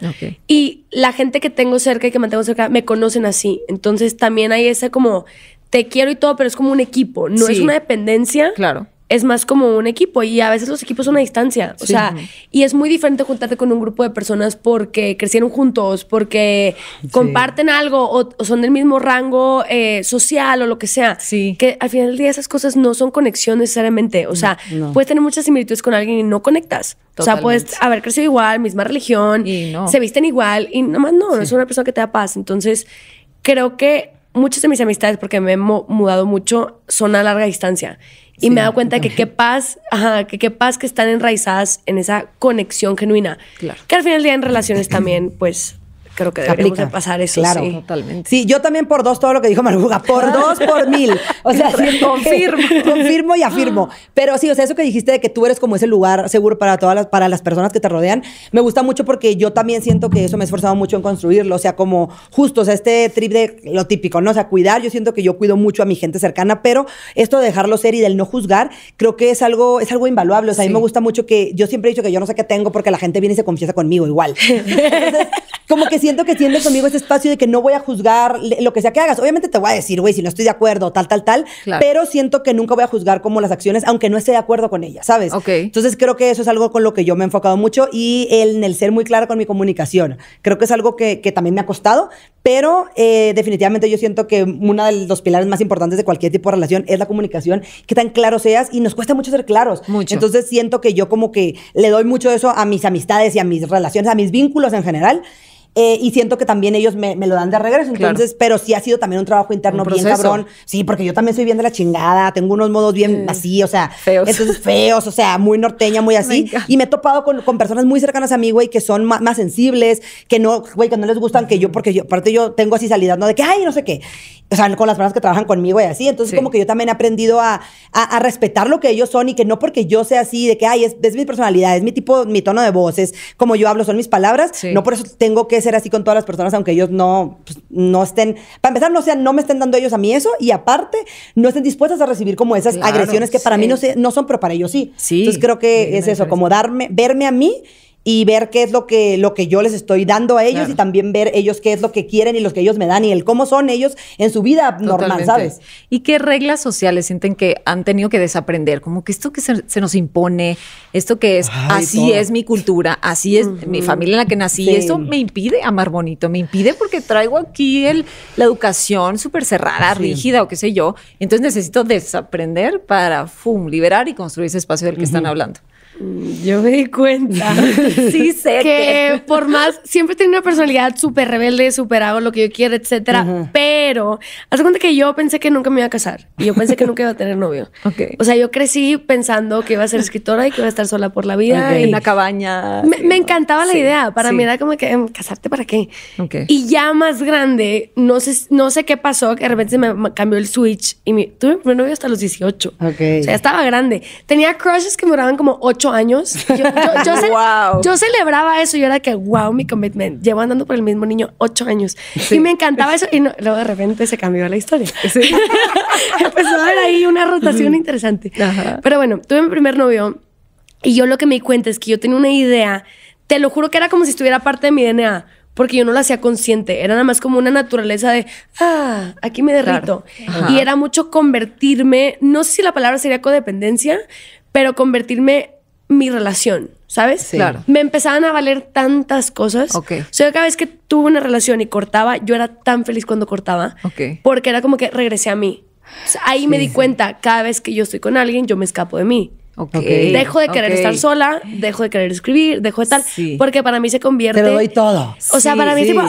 Y la gente que tengo cerca y que mantengo cerca me conocen así, entonces también hay ese como te quiero y todo, pero es como un equipo, no es una dependencia. Claro es más como un equipo y a veces los equipos son a distancia. O sea, y es muy diferente juntarte con un grupo de personas porque crecieron juntos, porque comparten algo o, son del mismo rango eh, social o lo que sea. Sí. Que al final del día esas cosas no son conexión necesariamente. O sea, mm, puedes tener muchas similitudes con alguien y no conectas. O sea, puedes haber crecido igual, misma religión, se visten igual y nomás no, no es una persona que te da paz. Entonces, creo que muchas de mis amistades, porque me he mudado mucho, son a larga distancia. Y me he dado cuenta que qué paz, ajá, que qué paz que están enraizadas en esa conexión genuina. Claro. Que al final del día en relaciones también, pues creo que deberíamos de pasar eso. sí. totalmente. Sí, yo también por dos, todo lo que dijo Maruga, por ah. dos, por mil. O sea, confirmo. confirmo y afirmo. Pero sí, o sea, eso que dijiste de que tú eres como ese lugar seguro para todas las, para las personas que te rodean, me gusta mucho porque yo también siento que eso me he esforzado mucho en construirlo. O sea, como justo, o sea, este trip de lo típico, ¿no? O sea, cuidar, yo siento que yo cuido mucho a mi gente cercana, pero esto de dejarlo ser y del no juzgar, creo que es algo, es algo invaluable. O sea, a mí me gusta mucho que yo siempre he dicho que yo no sé qué tengo porque la gente viene y se confiesa conmigo igual. *laughs* como que siento que tienes conmigo ese espacio de que no voy a juzgar lo que sea que hagas. Obviamente te voy a decir, güey, si no estoy de acuerdo, tal, tal, tal, pero siento que nunca voy a juzgar como las acciones, aunque no esté de acuerdo con ellas, ¿sabes? Entonces creo que eso es algo con lo que yo me he enfocado mucho y en el ser muy claro con mi comunicación. Creo que es algo que, que también me ha costado, pero eh, definitivamente yo siento que uno de los pilares más importantes de cualquier tipo de relación es la comunicación, que tan claro seas y nos cuesta mucho ser claros. Mucho. Entonces siento que yo como que le doy mucho de eso a mis amistades y a mis relaciones, a mis vínculos en general. Eh, y siento que también ellos me, lo dan de regreso. Entonces, pero sí ha sido también un trabajo interno bien cabrón. Sí, porque yo también soy bien de la chingada, tengo unos modos bien mm. así, o sea, feos. Entonces, *laughs* feos, o sea, muy norteña, muy oh así. y me he topado con, personas muy cercanas a mí, güey, que son más, sensibles, que no, güey, que no les gustan que yo, porque yo, aparte yo tengo así salida, ¿no? De que, ay, no sé qué o sea, con las personas que trabajan conmigo y así. Entonces, como que yo también he aprendido a, respetar lo que ellos son y que no porque yo sea así, de que, ay, es, mi personalidad, es mi tipo, mi tono de voz, es como yo hablo, son mis palabras. No por eso tengo que ser así con todas las personas, aunque ellos no, pues, no estén, para empezar, no sean, no me estén dando ellos a mí eso y aparte, no estén dispuestas a recibir como esas agresiones que para mí no, se, no son, pero para ellos sí. sí Entonces, creo que es eso, como darme, verme a mí y ver qué es lo que, lo que yo les estoy dando a ellos y también ver ellos qué es lo que quieren y los que ellos me dan y el cómo son ellos en su vida normal, ¿sabes? ¿Y qué reglas sociales sienten que han tenido que desaprender? Como que esto que se, nos impone, esto que es, así es mi cultura, así es mi familia en la que nací, y eso me impide amar bonito, me impide porque traigo aquí el, la educación súper cerrada, rígida o qué sé yo, entonces necesito desaprender para, ¡fum!, liberar y construir ese espacio del que están hablando. Yo me di cuenta. *laughs* sí sé que, por más siempre tenía una personalidad súper rebelde, súper hago lo que yo quiero, etcétera, pero haz cuenta que yo pensé que nunca me iba a casar y yo pensé que nunca iba a tener novio. *laughs* O sea, yo crecí pensando que iba a ser escritora y que iba a estar sola por la vida en la cabaña. Me, encantaba la idea, para mí era como que em, casarte para qué. Y ya más grande, no sé no sé qué pasó, que de repente se me cambió el switch y tuve mi primer novio hasta los 18. O sea, ya estaba grande. Tenía crushes que me como 8 años. *laughs* Yo, celebraba eso. Yo era que, wow, mi commitment. Llevo andando por el mismo niño ocho años. Y me encantaba eso. Y luego de repente se cambió la historia. *laughs* Empezó a haber ahí una rotación interesante. Pero bueno, tuve mi primer novio y yo lo que me di cuenta es que yo tenía una idea. Te lo juro que era como si estuviera parte de mi DNA porque yo no lo hacía consciente, era nada más como una naturaleza de, ah, aquí me derrito. Y era mucho convertirme, no sé si la palabra sería codependencia, pero convertirme mi relación, ¿sabes? Sí. Claro. Me empezaban a valer tantas cosas. Ok. O sea, cada vez que tuve una relación y cortaba, yo era tan feliz cuando cortaba. Ok. Porque era como que regresé a mí. ahí me di cuenta, cada vez que yo estoy con alguien, yo me escapo de mí. Okay. Dejo de querer estar sola, dejo de querer escribir, dejo de tal, sí. porque para mí se convierte. Te lo doy todo. O sea, para mí es tipo,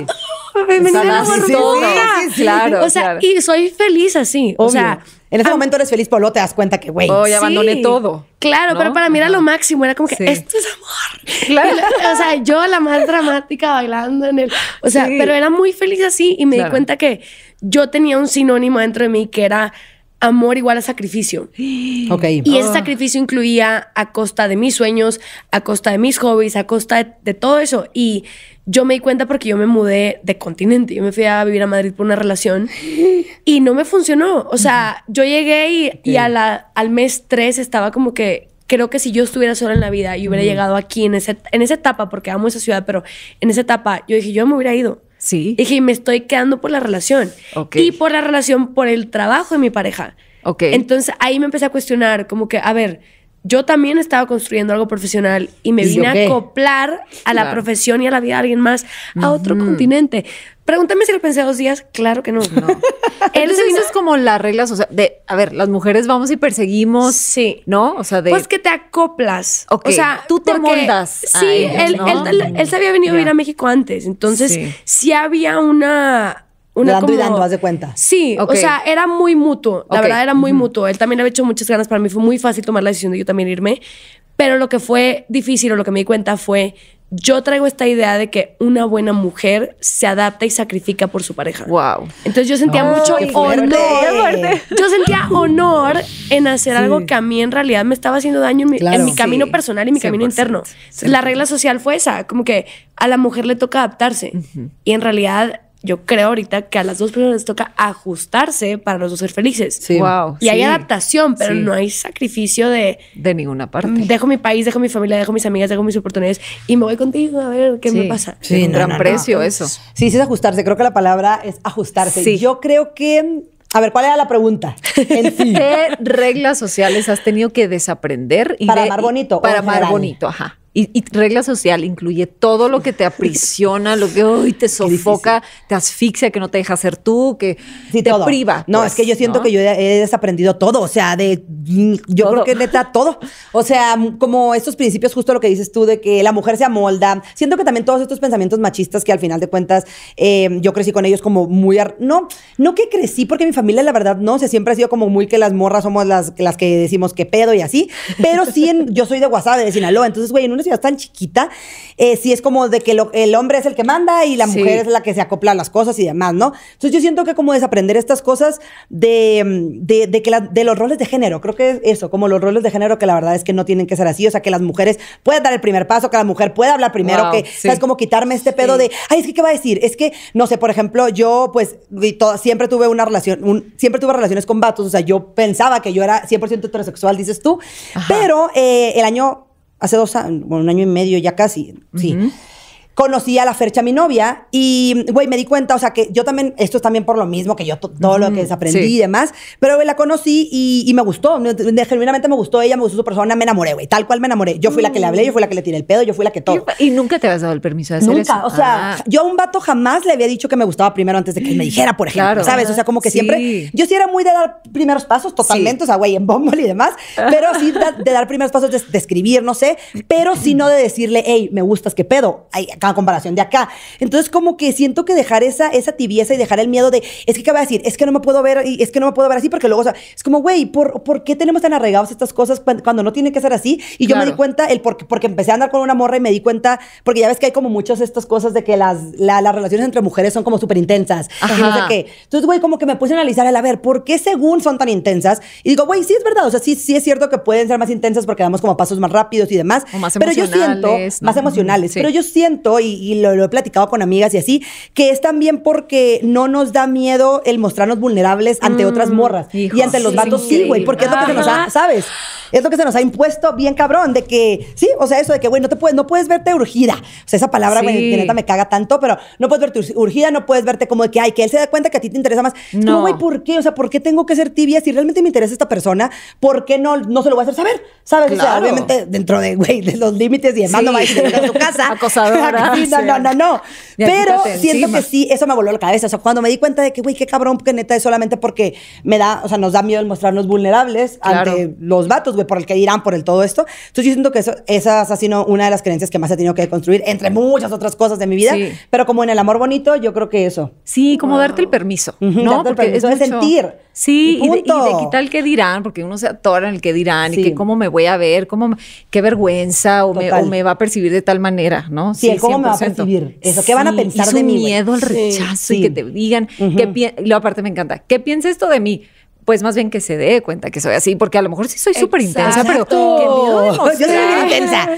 bienvenida a la claro. O sea, y soy feliz así. O sea, en ese momento eres feliz, pero luego te das cuenta que, güey. Oh, abandoné todo. Claro, pero para mí era lo máximo. Era como que, esto es amor. *laughs* Claro. o sea, yo la más dramática bailando en el. O sea, pero era muy feliz así y me di cuenta que yo tenía un sinónimo dentro de mí que era amor igual a sacrificio. Y ese sacrificio incluía a costa de mis sueños, a costa de mis hobbies, a costa de, todo eso. Y yo me di cuenta porque yo me mudé de continente. Yo me fui a vivir a Madrid por una relación y no me funcionó. O sea, yo llegué y, a la, al mes 3 estaba como que creo que si yo estuviera sola en la vida y hubiera llegado aquí en, ese, en esa etapa, porque amo esa ciudad, pero en esa etapa yo dije, yo me hubiera ido. Y dije, me estoy quedando por la relación. Y por la relación, por el trabajo de mi pareja. Entonces ahí me empecé a cuestionar, como que, a ver, yo también estaba construyendo algo profesional y me vine a acoplar a la profesión y a la vida de alguien más a otro continente. Pregúntame si lo pensé dos días. Claro que no. No. *laughs* Entonces, eso es como las reglas, o sea, de, a ver, las mujeres vamos y perseguimos. Sí. ¿No? O sea, de. Pues que te acoplas. O sea, tú te moldas. Sí, él, se había venido a ir a México antes. Entonces, sí, había una. Una dando y dando, haz de cuenta. Sí, o sea, era muy mutuo. La verdad, era muy mutuo. Él también había hecho muchas ganas. Para mí fue muy fácil tomar la decisión de yo también irme. Pero lo que fue difícil o lo que me di cuenta fue yo traigo esta idea de que una buena mujer se adapta y sacrifica por su pareja. Wow. Entonces yo sentía mucho honor. *laughs* Yo sentía honor en hacer algo que a mí en realidad me estaba haciendo daño en mi, camino personal y mi camino interno. La regla social fue esa, como que a la mujer le toca adaptarse. Y en realidad yo creo ahorita que a las dos personas les toca ajustarse para los dos ser felices. Sí. y hay adaptación, pero no hay sacrificio de... De ninguna parte. Mm, dejo mi país, dejo mi familia, dejo mis amigas, dejo mis oportunidades y me voy contigo a ver qué me pasa. Sí, un gran precio eso. Sí, sí es ajustarse. Creo que la palabra es ajustarse. Sí. Yo creo que... A ver, ¿cuál era la pregunta? *laughs* ¿Qué reglas sociales has tenido que desaprender? para amar bonito. Para amar bonito, ajá. Y, regla social incluye todo lo que te *laughs* aprisiona, lo que hoy te sofoca, te asfixia, que no te deja ser tú, que te priva. No, es pues, que yo siento que yo he desaprendido todo, o sea, de mm, yo creo que neta todo. O sea, mm, como estos principios, justo lo que dices tú, de que la mujer se amolda. Siento que también todos estos pensamientos machistas que al final de cuentas em, yo crecí con ellos como muy. No, no que crecí, porque mi familia, la verdad, no, se siempre ha sido como muy que las morras somos las, las que decimos que pedo y así, pero sí, yo soy de WhatsApp, de Sinaloa, entonces, güey, en un ya tan chiquita, si eh, sí es como de que el hombre es el que manda y la mujer es la que se acopla a las cosas y demás, ¿no? Entonces yo siento que como desaprender estas cosas de, mm, que de los roles de género, creo que es eso, como los roles de género que la verdad es que no tienen que ser así, o sea, que las mujeres puedan dar el primer paso, que la mujer pueda hablar primero, que, es Como quitarme este pedo de, ay, es que, ¿qué va a decir? Es que, no sé, por ejemplo, yo pues siempre tuve una relación, siempre tuve relaciones con vatos, o sea, yo pensaba que yo era 100% heterosexual, dices tú, pero eh, el año hace dos años, bueno, un año y medio ya casi, sí conocí a la Fercha, mi novia, y, güey, me di cuenta, o sea, que yo también, esto es también por lo mismo que yo todo lo que desaprendí y demás, pero, la conocí y, me gustó, genuinamente me gustó ella, me gustó su persona, me enamoré, güey, tal cual me enamoré. Yo fui la que le hablé, yo fui la que le tiré el pedo, yo fui la que todo. Y, nunca te has dado el permiso de hacer eso. Nunca, o sea, ah. yo a un vato jamás le había dicho que me gustaba primero antes de que me dijera, por ejemplo, ¿sabes? O sea, como que siempre, yo sí era muy de dar primeros pasos totalmente, o sea, güey, en bómbol y demás, *laughs* pero sí de, dar primeros pasos de, escribir, no sé, pero sí no de decirle, hey, me gustas, qué pedo a comparación de acá. Entonces, como que siento que dejar esa, esa tibieza y dejar el miedo de, es que, ¿qué de decir? Es que no me puedo ver, y es que no me puedo ver así, porque luego, o sea, es como, güey, ¿por, qué tenemos tan arraigados estas cosas cuando no tiene que ser así? Y yo me di cuenta, el porque, porque empecé a andar con una morra y me di cuenta, porque ya ves que hay como muchas estas cosas de que las, las relaciones entre mujeres son como súper intensas. Entonces, güey, como que me puse a analizar, el, a ver, ¿por qué según son tan intensas? Y digo, güey, sí es verdad, o sea, sí, sí es cierto que pueden ser más intensas porque damos como pasos más rápidos y demás. O más pero yo siento, más emocionales, pero yo siento y, lo, he platicado con amigas y así, que es también porque no nos da miedo el mostrarnos vulnerables ante mm, otras morras. y ante los vatos sí, güey, porque es lo que se nos ha, ¿sabes? Es lo que se nos ha impuesto bien cabrón, de que, sí, o sea, eso de que, güey, no te puedes, no puedes verte urgida. O sea, esa palabra, güey, que neta me caga tanto, pero no puedes verte urgida, no puedes verte como de que, ay, que él se da cuenta que a ti te interesa más. No, güey, ¿por qué? O sea, ¿por qué tengo que ser tibia si realmente me interesa esta persona? ¿Por qué no, no se lo voy a hacer saber? ¿Sabes? O sea, obviamente dentro de, güey, de los límites y demás, a ir a casa. *laughs* *laughs* *laughs* no, no, no, no. Pero siento que sí, eso me voló la cabeza. O cuando me di cuenta de que, güey, qué cabrón, que neta es solamente porque me da, o sea, nos da miedo el mostrarnos vulnerables ante los vatos, güey, por el que dirán, por el todo esto. Entonces yo siento que eso, esa ha sido una de las creencias que más he tenido que construir, entre muchas otras cosas de mi vida. Pero como en el amor bonito, yo creo que eso. Sí, como darte el permiso, ¿no? Porque es de sentir. Sí, y, de, quitar el que dirán, porque uno se atora en el que dirán y que cómo me voy a ver, qué vergüenza o me, va a percibir de tal manera, ¿no? Sí, ¿Cómo me va a percibir eso? ¿Qué van a pensar de mí? miedo al rechazo y que te digan, que lo aparte me encanta, ¿qué piensa esto de mí? Pues más bien que se dé cuenta que soy así, porque a lo mejor sí soy súper intensa, pero qué miedo Yo soy intensa.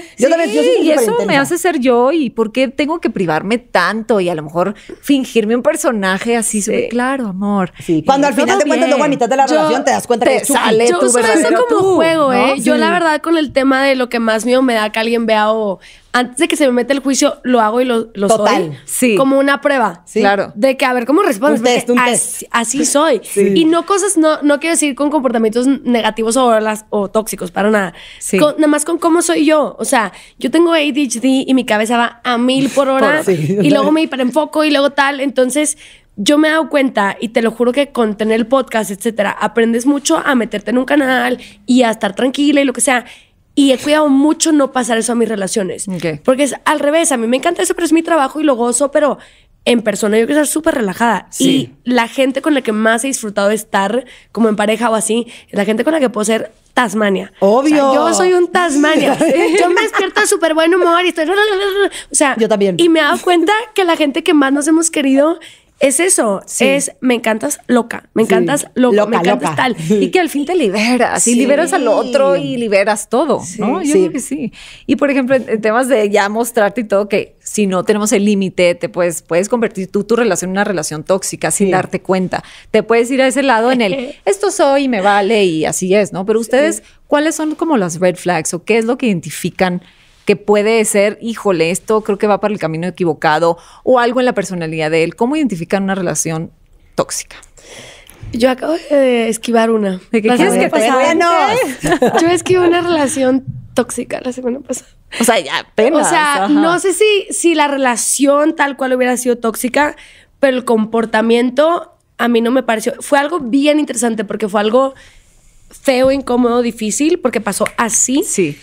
sí, y eso me hace ser yo y por qué tengo que privarme tanto y a lo mejor fingirme un personaje así, claro, amor. Sí, cuando al final te cuentas luego a mitad de la relación te das cuenta que sale tú, yo, como juego, ¿eh? Yo la verdad con el tema de lo que más miedo me da que alguien vea o antes de que se me mete el juicio, lo hago y lo, Total, Sí. Como una prueba. Sí. Claro. De que a ver cómo respondes. Un así, soy. *laughs* Y no cosas, no, no quiero decir con comportamientos negativos o, o tóxicos, para nada. Sí. nada más con cómo soy yo. O sea, yo tengo ADHD y mi cabeza va a mil por *laughs* hora. y luego me hiperenfoco y luego tal. Entonces, yo me he dado cuenta, y te lo juro que con tener el podcast, etcétera, aprendes mucho a meterte en un canal y a estar tranquila y lo que sea. Y he cuidado mucho no pasar eso a mis relaciones. Porque es al revés, a mí me encanta eso, pero es mi trabajo y lo gozo, pero en persona yo quiero estar súper relajada. Y la gente con la que más he disfrutado de estar, como en pareja o así, la gente con la que puedo ser Tasmania. Obvio. yo soy un Tasmania. *laughs* yo me despierto súper buen humor y estoy... *laughs* O sea, yo también. Y me he dado cuenta que la gente que más nos hemos querido es eso, es me encantas loca, me encantas loca, me encantas tal. Y que al fin te liberas y liberas al otro y liberas todo, ¿no? Yo creo que sí. Y por ejemplo, en temas de ya mostrarte y todo, que si no tenemos el límite, te puedes, puedes convertir tú tu relación en una relación tóxica sin darte cuenta. Te puedes ir a ese lado en el *laughs* esto soy y me vale y así es, ¿no? Pero ustedes, ¿cuáles son como las red flags o qué es lo que identifican? que puede ser, híjole, esto creo que va para el camino equivocado o algo en la personalidad de él? ¿Cómo identificar una relación tóxica? Yo acabo de esquivar una. ¿De qué quieres que Yo esquivé una relación tóxica la semana pasada. O sea, ya apenas. O sea, no sé si, si la relación tal cual hubiera sido tóxica, pero el comportamiento a mí no me pareció. Fue algo bien interesante porque fue algo feo, incómodo, difícil, porque pasó así. Sí.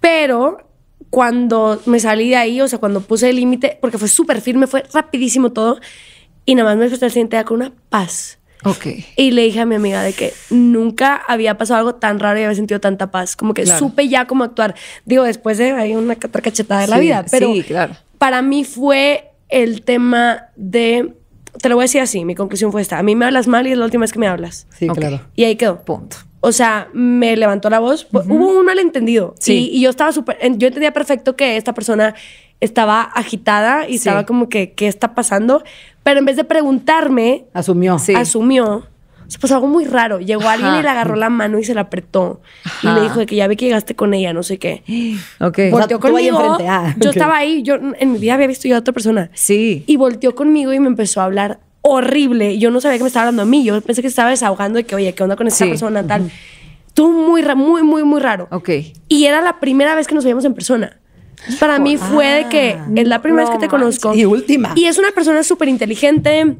Pero cuando me salí de ahí, o sea, cuando puse el límite, porque fue súper firme, fue rapidísimo todo, y nada más me desperté el siguiente con una paz. Ok. Y le dije a mi amiga de que nunca había pasado algo tan raro y había sentido tanta paz. Como que supe ya cómo actuar. Digo, después de hay una otra cachetada de la vida. Pero claro. para mí fue el tema de. Te lo voy a decir así, mi conclusión fue esta. A mí me hablas mal y es la última vez que me hablas. Sí, claro. Y ahí quedó. Punto o sea, me levantó la voz. Hubo un malentendido. Sí. Y, yo estaba súper. Yo entendía perfecto que esta persona estaba agitada y estaba como que, ¿qué está pasando? Pero en vez de preguntarme. Asumió. Sí. Asumió. Pues algo muy raro. Llegó alguien y le agarró la mano y se la apretó. Y le dijo que ya vi que llegaste con ella, no sé qué. *gasps* Ok. Volteó conmigo. Ah, yo estaba ahí. Yo en mi vida había visto yo a otra persona. Sí. Y volteó conmigo y me empezó a hablar horrible. Yo no sabía que me estaba hablando a mí. Yo pensé que estaba desahogando de que, oye, ¿qué onda con esta persona tal? Tú muy, muy, muy, muy raro. Ok. Y era la primera vez que nos veíamos en persona. Para mí fue de que ah. es la primera vez que te conozco. Y última. Y es una persona súper inteligente,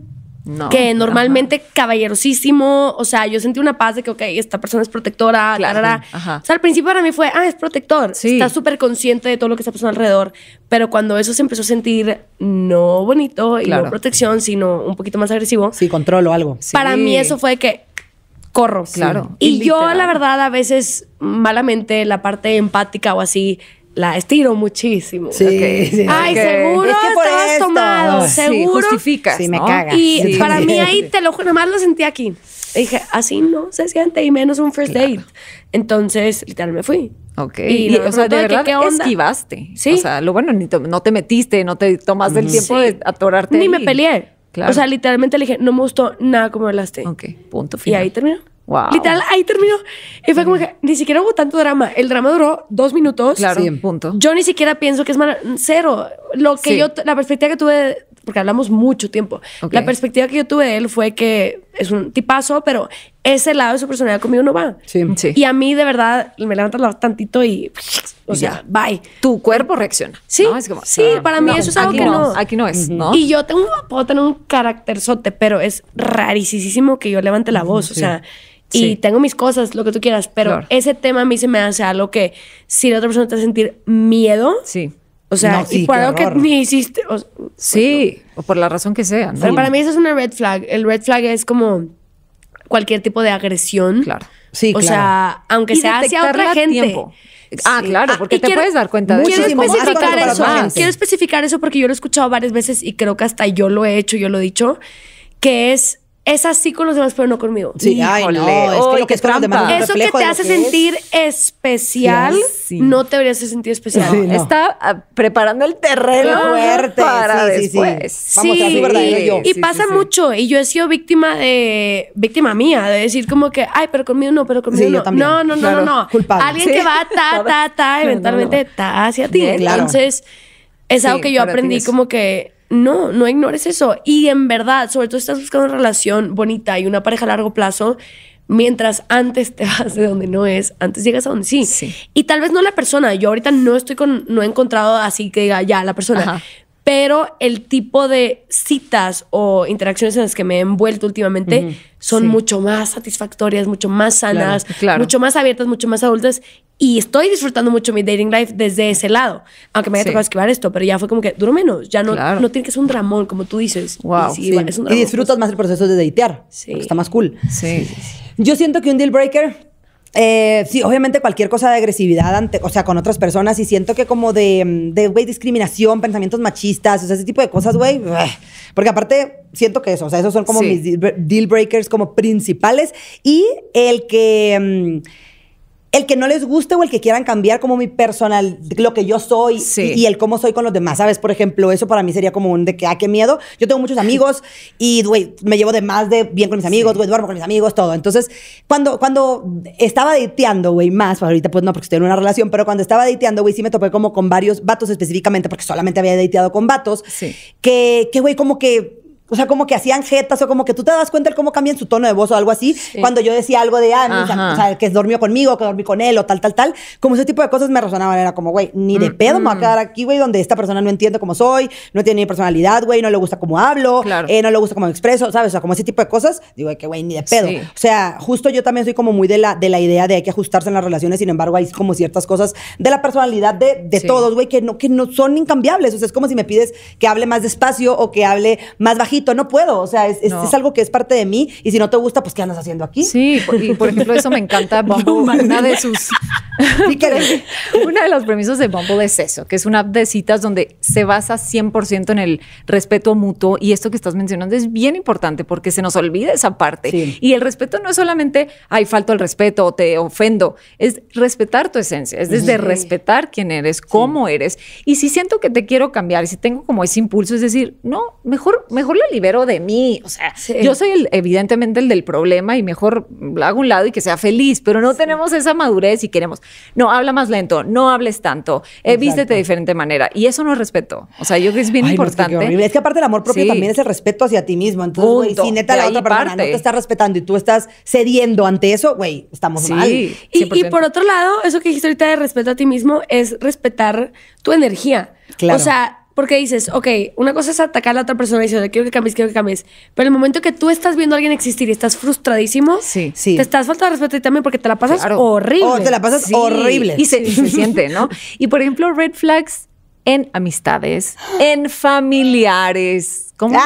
que normalmente caballerosísimo, o sea, yo sentí una paz de que, ok, esta persona es protectora, claro, O sea, al principio para mí fue, ah, es protector, está súper consciente de todo lo que está pasando alrededor, pero cuando eso se empezó a sentir no bonito y no protección, sino un poquito más agresivo. Sí, control o algo. Para mí eso fue que corro. Claro. y yo, la verdad, a veces malamente la parte empática o así, la estiro muchísimo. Sí, okay. Ay, seguro es que estabas tomado, seguro. Sí, justificas, me cagas. Y para mí ahí te lo nada más lo sentí aquí. dije, así no se siente y menos un first date. Entonces, literal, me fui. Ok. Y, o sea, de verdad ¿qué onda? esquivaste. Sí. O sea, lo bueno, ni no te metiste, no te tomaste el mm. tiempo de atorarte. Ni me peleé. O sea, literalmente le dije, no me gustó nada como hablaste. Ok, punto final. Y ahí terminó. Literal, ahí terminó. Y fue como que ni siquiera hubo tanto drama. El drama duró dos minutos. Claro, punto. Yo ni siquiera pienso que es mala. cero. Lo que yo, la perspectiva que tuve, porque hablamos mucho tiempo, la perspectiva que yo tuve de él fue que es un tipazo, pero ese lado de su personalidad conmigo no va. Sí, Y a mí, de verdad, me levanta la tantito y. O sea, bye. Tu cuerpo reacciona. Sí. sí, ah, para mí eso es algo que no, Aquí no es, ¿no? Y yo tengo, puedo tener un carácter pero es rarísimo que yo levante la voz. o sea. Y tengo mis cosas, lo que tú quieras, pero ese tema a mí se me hace algo que si la otra persona te hace sentir miedo, sí. O sea, y por algo que ni hiciste. Pues sí, o por la razón que sea. Pero para mí eso es una red flag. El red flag es como cualquier tipo de agresión. Claro. Sí, O sea, aunque sea hacia otra gente. Ah, claro, ah, porque te puedes dar cuenta de quiero eso. especificar eso. Quiero especificar eso porque yo lo he escuchado varias veces y creo que hasta yo lo he hecho, yo lo he dicho, que es es así con los demás, pero no conmigo. Sí, ay, no, es que, lo que es Eso que te hace sentir especial no te debería hacer sentir especial. Está ah, preparando el terreno fuerte para después. Sí, y, pasa mucho. Y yo he sido víctima de víctima mía, de decir como que, ay, pero conmigo no, pero conmigo no. no. no, no, no, Alguien que va ta, *laughs* ta, ta, eventualmente ta hacia ti. Entonces, es algo que yo aprendí como que no, no ignores eso. Y en verdad, sobre todo si estás buscando una relación bonita y una pareja a largo plazo, mientras antes te *laughs* vas de donde no es, antes llegas a donde sí. Y tal vez no la persona, yo ahorita no estoy con, no he encontrado así que diga ya la persona, pero el tipo de citas o interacciones en las que me he envuelto últimamente son mucho más satisfactorias, mucho más sanas, mucho más abiertas, mucho más adultas. Y estoy disfrutando mucho mi dating life desde ese lado. Aunque me haya tocado esquivar esto, pero ya fue como que duro menos. Ya no, no tiene que ser un dramón, como tú dices. Wow, y, disfrutas pues. más el proceso de datear. Está más cool. Yo siento que un deal breaker eh, sí, obviamente cualquier cosa de agresividad ante, o sea, con otras personas y siento que como de, mm, de discriminación, pensamientos machistas, o sea, ese tipo de cosas, güey. Eh, porque aparte siento que eso, o sea, esos son como mis deal breakers como principales y el que... Mm, el que no les guste o el que quieran cambiar como mi personal, lo que yo soy y, el cómo soy con los demás, ¿sabes? Por ejemplo, eso para mí sería como un de que, ah, qué miedo. Yo tengo muchos amigos *laughs* y, güey, me llevo de más de bien con mis amigos, güey, duermo con mis amigos, todo. Entonces, cuando, cuando estaba dateando, güey, más, pues, ahorita pues no, porque estoy en una relación, pero cuando estaba dateando, güey, sí me topé como con varios vatos específicamente, porque solamente había dateado con vatos, sí. que, güey, como que o sea, como que hacían jetas o como que tú te das cuenta de cómo cambian su tono de voz o algo así. Cuando yo decía algo de, ah, o sea, que dormió conmigo, que dormí con él o tal, tal, tal. Como ese tipo de cosas me resonaban. Era como, güey, ni de mm, pedo me voy a mm. quedar aquí, güey, donde esta persona no entiende cómo soy, no tiene ni personalidad, güey, no le gusta cómo hablo, eh, no le gusta cómo expreso, ¿sabes? O sea, como ese tipo de cosas. Digo, que güey, ni de pedo. O sea, justo yo también soy como muy de la, de la idea de hay que ajustarse en las relaciones. Sin embargo, hay como ciertas cosas de la personalidad de, de todos, güey, que no, que no son incambiables. O sea, es como si me pides que hable más despacio o que hable más bajito no puedo. O sea, es, algo que es parte de mí y si no te gusta, pues ¿qué andas haciendo aquí? Sí, y por ejemplo, eso me encanta *laughs* Bumble. una de sus. *laughs* una de las premisas de Bumble es eso, que es una app de citas donde se basa 100% en el respeto mutuo y esto que estás mencionando es bien importante porque se nos olvida esa parte. Y el respeto no es solamente, ay, falto el respeto o te ofendo, es respetar tu esencia, es desde respetar quién eres, cómo eres. Y si siento que te quiero cambiar y si tengo como ese impulso, es decir, no, mejor, mejor libero de mí. O sea, yo soy evidentemente el del problema y mejor hago un lado y que sea feliz, pero no tenemos esa madurez y queremos, no, habla más lento, no hables tanto, eh, vístete de diferente manera. Y eso no es respeto. O sea, yo creo que es bien importante. es, que aparte el amor propio también es el respeto hacia ti mismo. Entonces, güey, si neta la otra persona parte. no te está respetando y tú estás cediendo ante eso, güey, estamos mal. Y, y por otro lado, eso que dijiste ahorita de respeto a ti mismo es respetar tu energía. Claro. O sea, porque dices, ok, una cosa es atacar a la otra persona y te quiero que cambies, quiero que cambies. Pero el momento que tú estás viendo a alguien existir y estás frustradísimo, sí, te estás faltando respeto y también porque te la pasas horrible. te la pasas horrible. Y *laughs* se siente, ¿no? Y por ejemplo, red flags en amistades, en familiares. ¿Cómo no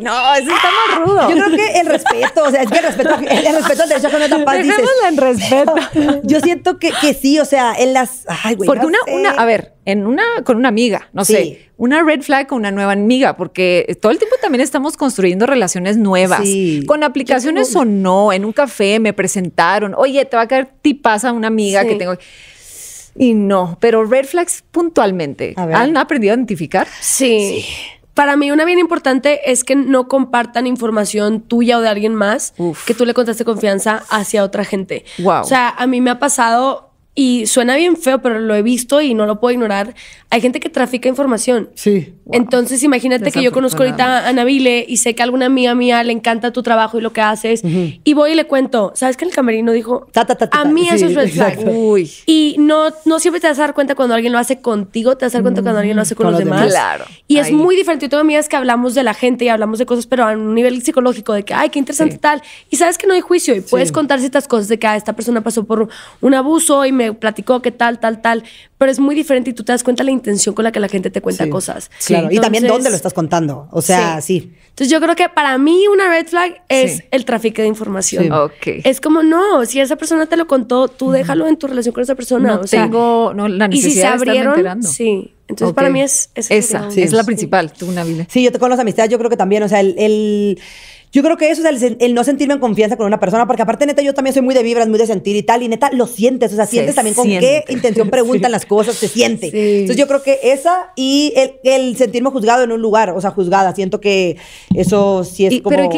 No, eso está más rudo. Yo creo que el respeto, o sea, es que el respeto, el, respeto al derecho no paz, dices, en respeto. *laughs* Yo siento que, sí, o sea, en las. Ay, güey. Porque una, una, a ver, en una, con una amiga, no sé, una red flag con una nueva amiga, porque todo el tiempo también estamos construyendo relaciones nuevas. Con aplicaciones o no, en un café me presentaron, oye, te va a caer tipaza una amiga que tengo. Y no, pero red flags puntualmente. ¿Han aprendido a identificar? Sí. Para mí una bien importante es que no compartan información tuya o de alguien más que tú le contaste confianza hacia otra gente. Wow. O sea, a mí me ha pasado y suena bien feo, pero lo he visto y no lo puedo ignorar. Hay gente que trafica información. Sí. Entonces, imagínate que yo conozco ahorita a Ana y sé que a alguna amiga mía le encanta tu trabajo y lo que haces. Y voy y le cuento, ¿sabes que el camerino dijo? a mí eso es red flag. Uy. Y no, no siempre te vas a dar cuenta cuando alguien lo hace contigo, te vas a dar cuenta cuando alguien lo hace con, los, demás. Claro. Y es muy diferente. Yo tengo amigas que hablamos de la gente y hablamos de cosas, pero a un nivel psicológico, de que, ay, qué interesante tal. Y sabes que no hay juicio y puedes contar ciertas cosas de que ah, esta persona pasó por un abuso y me platicó qué tal, tal, tal, pero es muy diferente y tú te das cuenta la intención con la que la gente te cuenta cosas. Claro, y también dónde lo estás contando, o sea, sí. Entonces yo creo que para mí una red flag es el tráfico de información. Ok. Es como, no, si esa persona te lo contó, tú déjalo en tu relación con esa persona. No o tengo no, la necesidad y si se abrieron, Sí. Entonces, para mí es, esa. es la principal, tú, Sí, yo te con las amistades, yo creo que también, o sea, el yo creo que eso es el, no sentirme en confianza con una persona, porque aparte, neta, yo también soy muy de vibras, muy de sentir y tal, y neta, lo sientes, o sea, sientes también con qué intención *laughs* preguntan las cosas, se siente. Entonces yo creo que esa y el, sentirme juzgado en un lugar, o sea, juzgada, siento que eso sí es y, como... Pero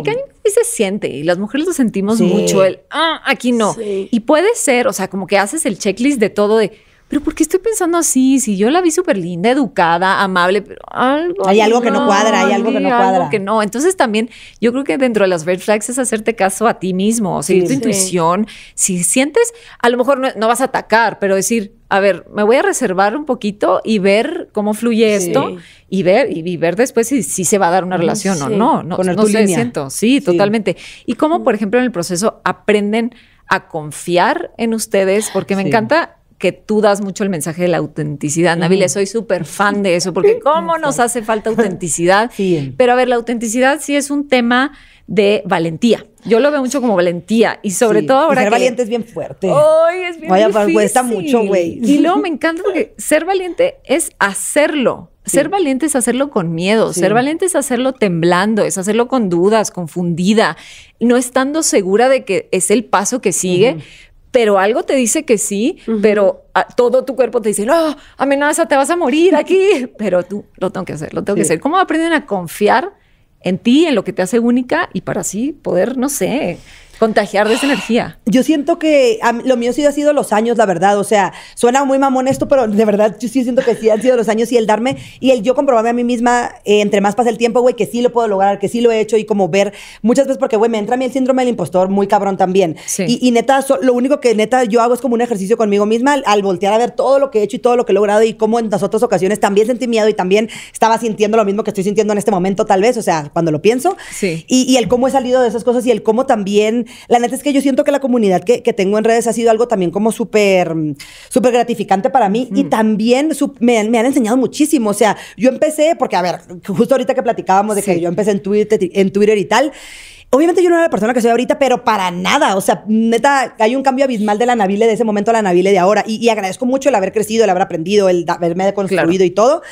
se siente, y las mujeres lo sentimos mucho, el, ah, aquí no. Y puede ser, o sea, como que haces el checklist de todo de pero ¿por qué estoy pensando así? Si yo la vi súper linda, educada, amable, pero algo... Hay algo que no cuadra, hay algo que no cuadra. Algo que no. Entonces también yo creo que dentro de las red flags es hacerte caso a ti mismo, seguir tu intuición. Si sientes, a lo mejor no, vas a atacar, pero decir, a ver, me voy a reservar un poquito y ver cómo fluye esto y ver, y, ver después si, se va a dar una relación o no. No, Poner no sé, siento. Sí, totalmente. Y cómo, por ejemplo, en el proceso aprenden a confiar en ustedes, porque me encanta que tú das mucho el mensaje de la autenticidad. Nabilia. soy súper fan de eso, porque *laughs* cómo nos hace falta autenticidad. *laughs* Pero a ver, la autenticidad sí es un tema de valentía. Yo lo veo mucho como valentía y sobre todo ahora ser valiente es bien fuerte. Ay, es bien Vaya, pues, difícil. cuesta mucho, güey. Y luego me encanta porque *laughs* ser valiente es hacerlo. Ser valiente es hacerlo con miedo, ser valiente es hacerlo temblando, es hacerlo con dudas, confundida, no estando segura de que es el paso que sigue, pero algo te dice que sí, pero ah, todo tu cuerpo te dice, no, amenaza, te vas a morir aquí, *laughs* pero tú lo tengo que hacer, lo tengo que hacer. ¿Cómo aprenden a confiar en ti, en lo que te hace única y para así poder, no sé, contagiar de esa energía. Yo siento que lo mío sí ha sido los años, la verdad. O sea, suena muy mamón esto, pero de verdad yo sí siento que sí han sido los años y el darme y el yo comprobarme a mí misma, eh, entre más pasa el tiempo, güey, que sí lo puedo lograr, que sí lo he hecho y como ver muchas veces, porque, güey, me entra a mí el síndrome del impostor muy cabrón también. Sí. Y, neta, lo único que neta yo hago es como un ejercicio conmigo misma al, voltear a ver todo lo que he hecho y todo lo que he logrado y cómo en las otras ocasiones también sentí miedo y también estaba sintiendo lo mismo que estoy sintiendo en este momento, tal vez, o sea, cuando lo pienso. Sí. y el cómo he salido de esas cosas y el cómo también la neta es que yo siento que la comunidad que, tengo en redes ha sido algo también como súper, mm, gratificante para mí y mm. también me, han enseñado muchísimo. O sea, yo empecé, porque a ver, justo ahorita que platicábamos de que yo empecé en Twitter, en Twitter y tal, Obviamente yo no era la persona que soy ahorita, pero para nada. O sea, neta, hay un cambio abismal de la Navile de ese momento a la Navile de ahora. Y, agradezco mucho el haber crecido, el haber aprendido, el haberme construido y todo.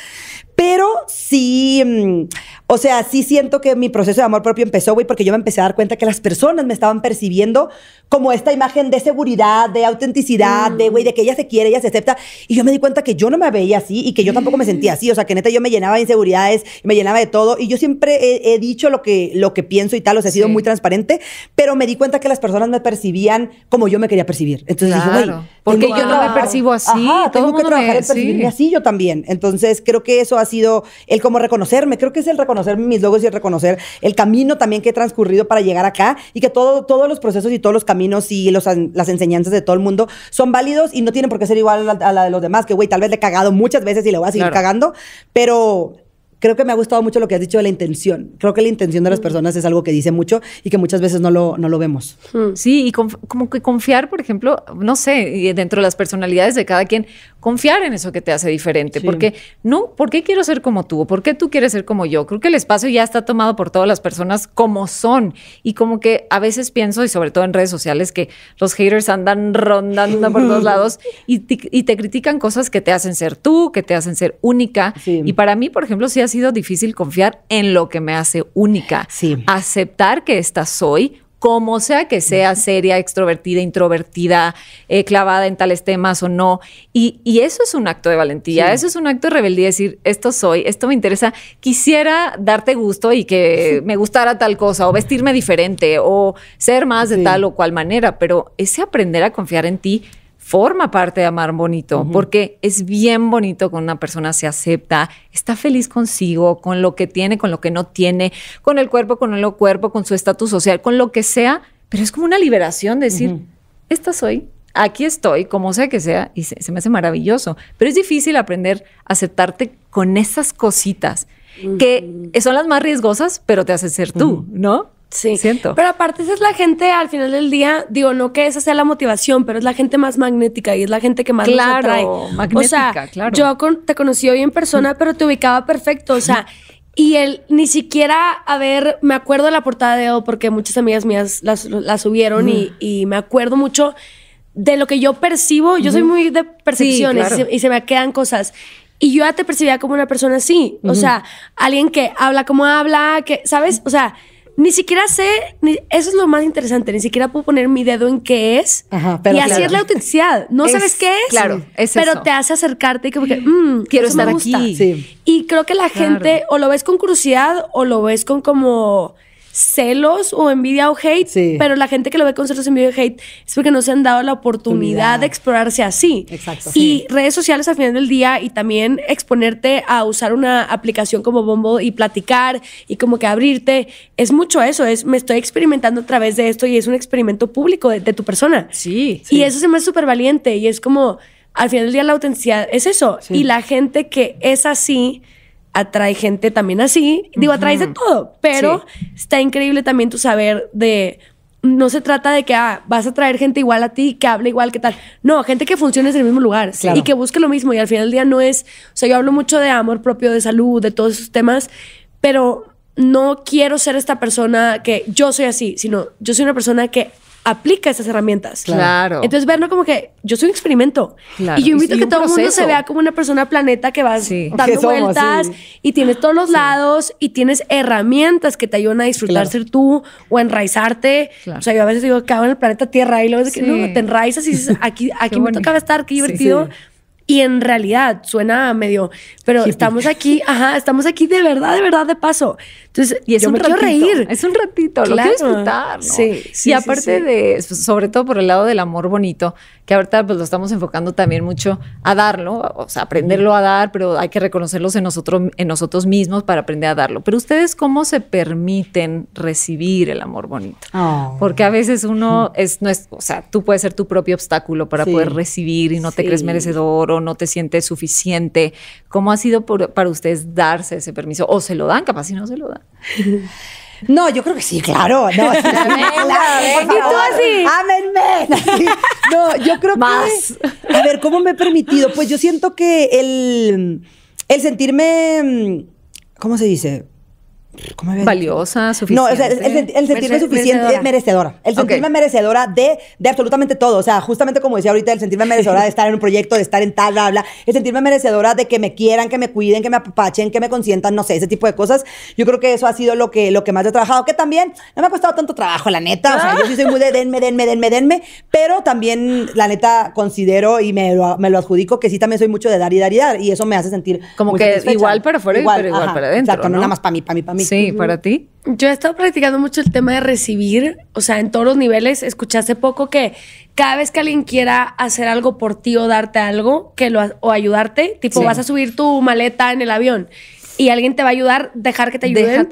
Pero sí, mm, o sea, sí siento que mi proceso de amor propio empezó, güey, porque yo me empecé a dar cuenta que las personas me estaban percibiendo como esta imagen de seguridad, de autenticidad, de, mm. güey, de que ella se quiere, ella se acepta. Y yo me di cuenta que yo no me veía así y que yo tampoco me sentía así. O sea, que neta yo me llenaba de inseguridades, me llenaba de todo. Y yo siempre he, dicho lo que, lo que pienso y tal. O sea, he sido muy transparente, pero me di cuenta que las personas me percibían como yo me quería percibir. Entonces dije, güey, porque yo no me percibo así, tengo que trabajar percibirme así yo también. Entonces creo que eso ha sido el como reconocerme, creo que es el reconocer mis logos y el reconocer el camino también que he transcurrido para llegar acá y que todo, todos los procesos y todos los caminos y las enseñanzas de todo el mundo son válidos y no tienen por qué ser igual a la, de los demás, que güey, tal vez le he cagado muchas veces y le voy a seguir cagando, pero creo que me ha gustado mucho lo que has dicho de la intención. Creo que la intención de las personas es algo que dice mucho y que muchas veces no lo, no lo vemos. Hmm. Sí, y como que confiar, por ejemplo, no sé, dentro de las personalidades de cada quien, confiar en eso que te hace diferente, porque no, ¿por qué quiero ser como tú? ¿Por qué tú quieres ser como yo? Creo que el espacio ya está tomado por todas las personas como son y como que a veces pienso, y sobre todo en redes sociales, que los haters andan rondando por todos *laughs* lados y te, critican cosas que te hacen ser tú, que te hacen ser única. Y para mí, por ejemplo, sí ha sido difícil confiar en lo que me hace única, aceptar que esta soy como sea que sea seria, extrovertida, introvertida, eh, clavada en tales temas o no. Y, eso es un acto de valentía, eso es un acto de rebeldía, decir, esto soy, esto me interesa, quisiera darte gusto y que *laughs* me gustara tal cosa, o vestirme diferente, o ser más de tal o cual manera, pero ese aprender a confiar en ti forma parte de amar bonito, porque es bien bonito cuando una persona se acepta, está feliz consigo, con lo que tiene, con lo que no tiene, con el cuerpo, con el cuerpo, con su estatus social, con lo que sea, pero es como una liberación decir, esta soy, aquí estoy, como sea que sea, y se, me hace maravilloso, pero es difícil aprender a aceptarte con esas cositas que son las más riesgosas, pero te hace ser tú, ¿no? Sí. Siento. Pero aparte, esa es la gente al final del día, digo, no que esa sea la motivación, pero es la gente más magnética y es la gente que más claro, nos atrae. Magnética, claro. Yo te conocí hoy en persona, pero te ubicaba perfecto. O sea, y él ni siquiera, a ver, me acuerdo de la portada de O porque muchas amigas mías las subieron mm. y, me acuerdo mucho de lo que yo percibo. Yo soy muy de percepciones y, se, me quedan cosas. Y yo ya te percibía como una persona así. O sea, alguien que habla como habla, que, ¿sabes? O sea, ni siquiera sé, eso es lo más interesante, ni siquiera puedo poner mi dedo en qué es. y así es la autenticidad. No sabes qué es, pero te hace acercarte y como que, mm, quiero estar aquí. Y creo que la gente o lo ves con curiosidad o lo ves con como celos o envidia o hate, pero la gente que lo ve con celos, envidia o hate es porque no se han dado la oportunidad de explorarse así. Exacto. Y redes sociales al final del día y también exponerte a usar una aplicación como Bombo y platicar y como que abrirte, es mucho eso, es me estoy experimentando a través de esto y es un experimento público de, tu persona. Sí, Y eso se me hace súper valiente y es como, al final del día la autenticidad es eso. Y la gente que es así atrae gente también así. Digo, atraes de todo, pero está increíble también tu saber de. No se trata de que ah, vas a traer gente igual a ti, que hable igual, que tal. No, gente que funcione en el mismo lugar y que busque lo mismo. Y al final del día no es. O sea, yo hablo mucho de amor propio, de salud, de todos esos temas, pero no quiero ser esta persona que yo soy así, sino yo soy una persona que aplica esas herramientas. Claro. Entonces, verlo como que yo soy un experimento. Y yo invito a que todo el mundo se vea como una persona planeta que va dando *laughs* vueltas y tienes todos los lados y tienes herramientas que te ayudan a disfrutar ser tú o enraizarte. O sea, yo a veces digo, cago en el planeta Tierra y luego te enraizas y dices, aquí, *laughs* aquí me tocaba estar, qué divertido. Y en realidad suena medio, pero estamos aquí, ajá, estamos aquí de verdad, de verdad, de paso. Entonces, y es un me ratito, reír. Es un ratito, lo quiero disfrutar. ¿no? Sí, sí, Y aparte de, sobre todo por el lado del amor bonito, que ahorita pues lo estamos enfocando también mucho a darlo, o sea, aprenderlo a dar, pero hay que reconocerlos en nosotros, en nosotros mismos para aprender a darlo. Pero ustedes, ¿cómo se permiten recibir el amor bonito? Oh. Porque a veces uno es, no es, o sea, tú puedes ser tu propio obstáculo para poder recibir y no te crees merecedor o no te sientes suficiente. ¿Cómo ha sido para ustedes darse ese permiso? ¿O se lo dan? Capaz si no se lo dan. *laughs* No, yo creo que sí, claro. No, sí, así? *laughs* No, yo creo Más. A ver, ¿cómo me he permitido? Pues yo siento que el, el sentirme. Mm, ¿Cómo se dice? ¿Cómo valiosa, suficiente. No, o sea, el, sentirme suficiente, merecedora. merecedora. El sentirme merecedora de, de absolutamente todo. O sea, justamente como decía ahorita, el sentirme *laughs* merecedora de estar en un proyecto, de estar en tal, bla, bla. El sentirme merecedora de que me quieran, que me cuiden, que me apapachen, que me consientan, no sé, ese tipo de cosas. Yo creo que eso ha sido lo que, lo que más he trabajado, que también no me ha costado tanto trabajo, la neta. O sea, yo sí soy muy de denme, denme, denme, denme. Pero también, la neta, considero y me lo, me lo adjudico que sí también soy mucho de dar y dar y dar. Y eso me hace sentir. Como que igual para afuera igual, pero igual para adentro. Exacto, ¿no? nada más para mí, para mí, para mí Sí, para ti. Yo he estado practicando mucho el tema de recibir, o sea, en todos los niveles. Escuché hace poco que cada vez que alguien quiera hacer algo por ti o darte algo, que lo o ayudarte, tipo vas a subir tu maleta en el avión y alguien te va a ayudar, dejar que te ayuden.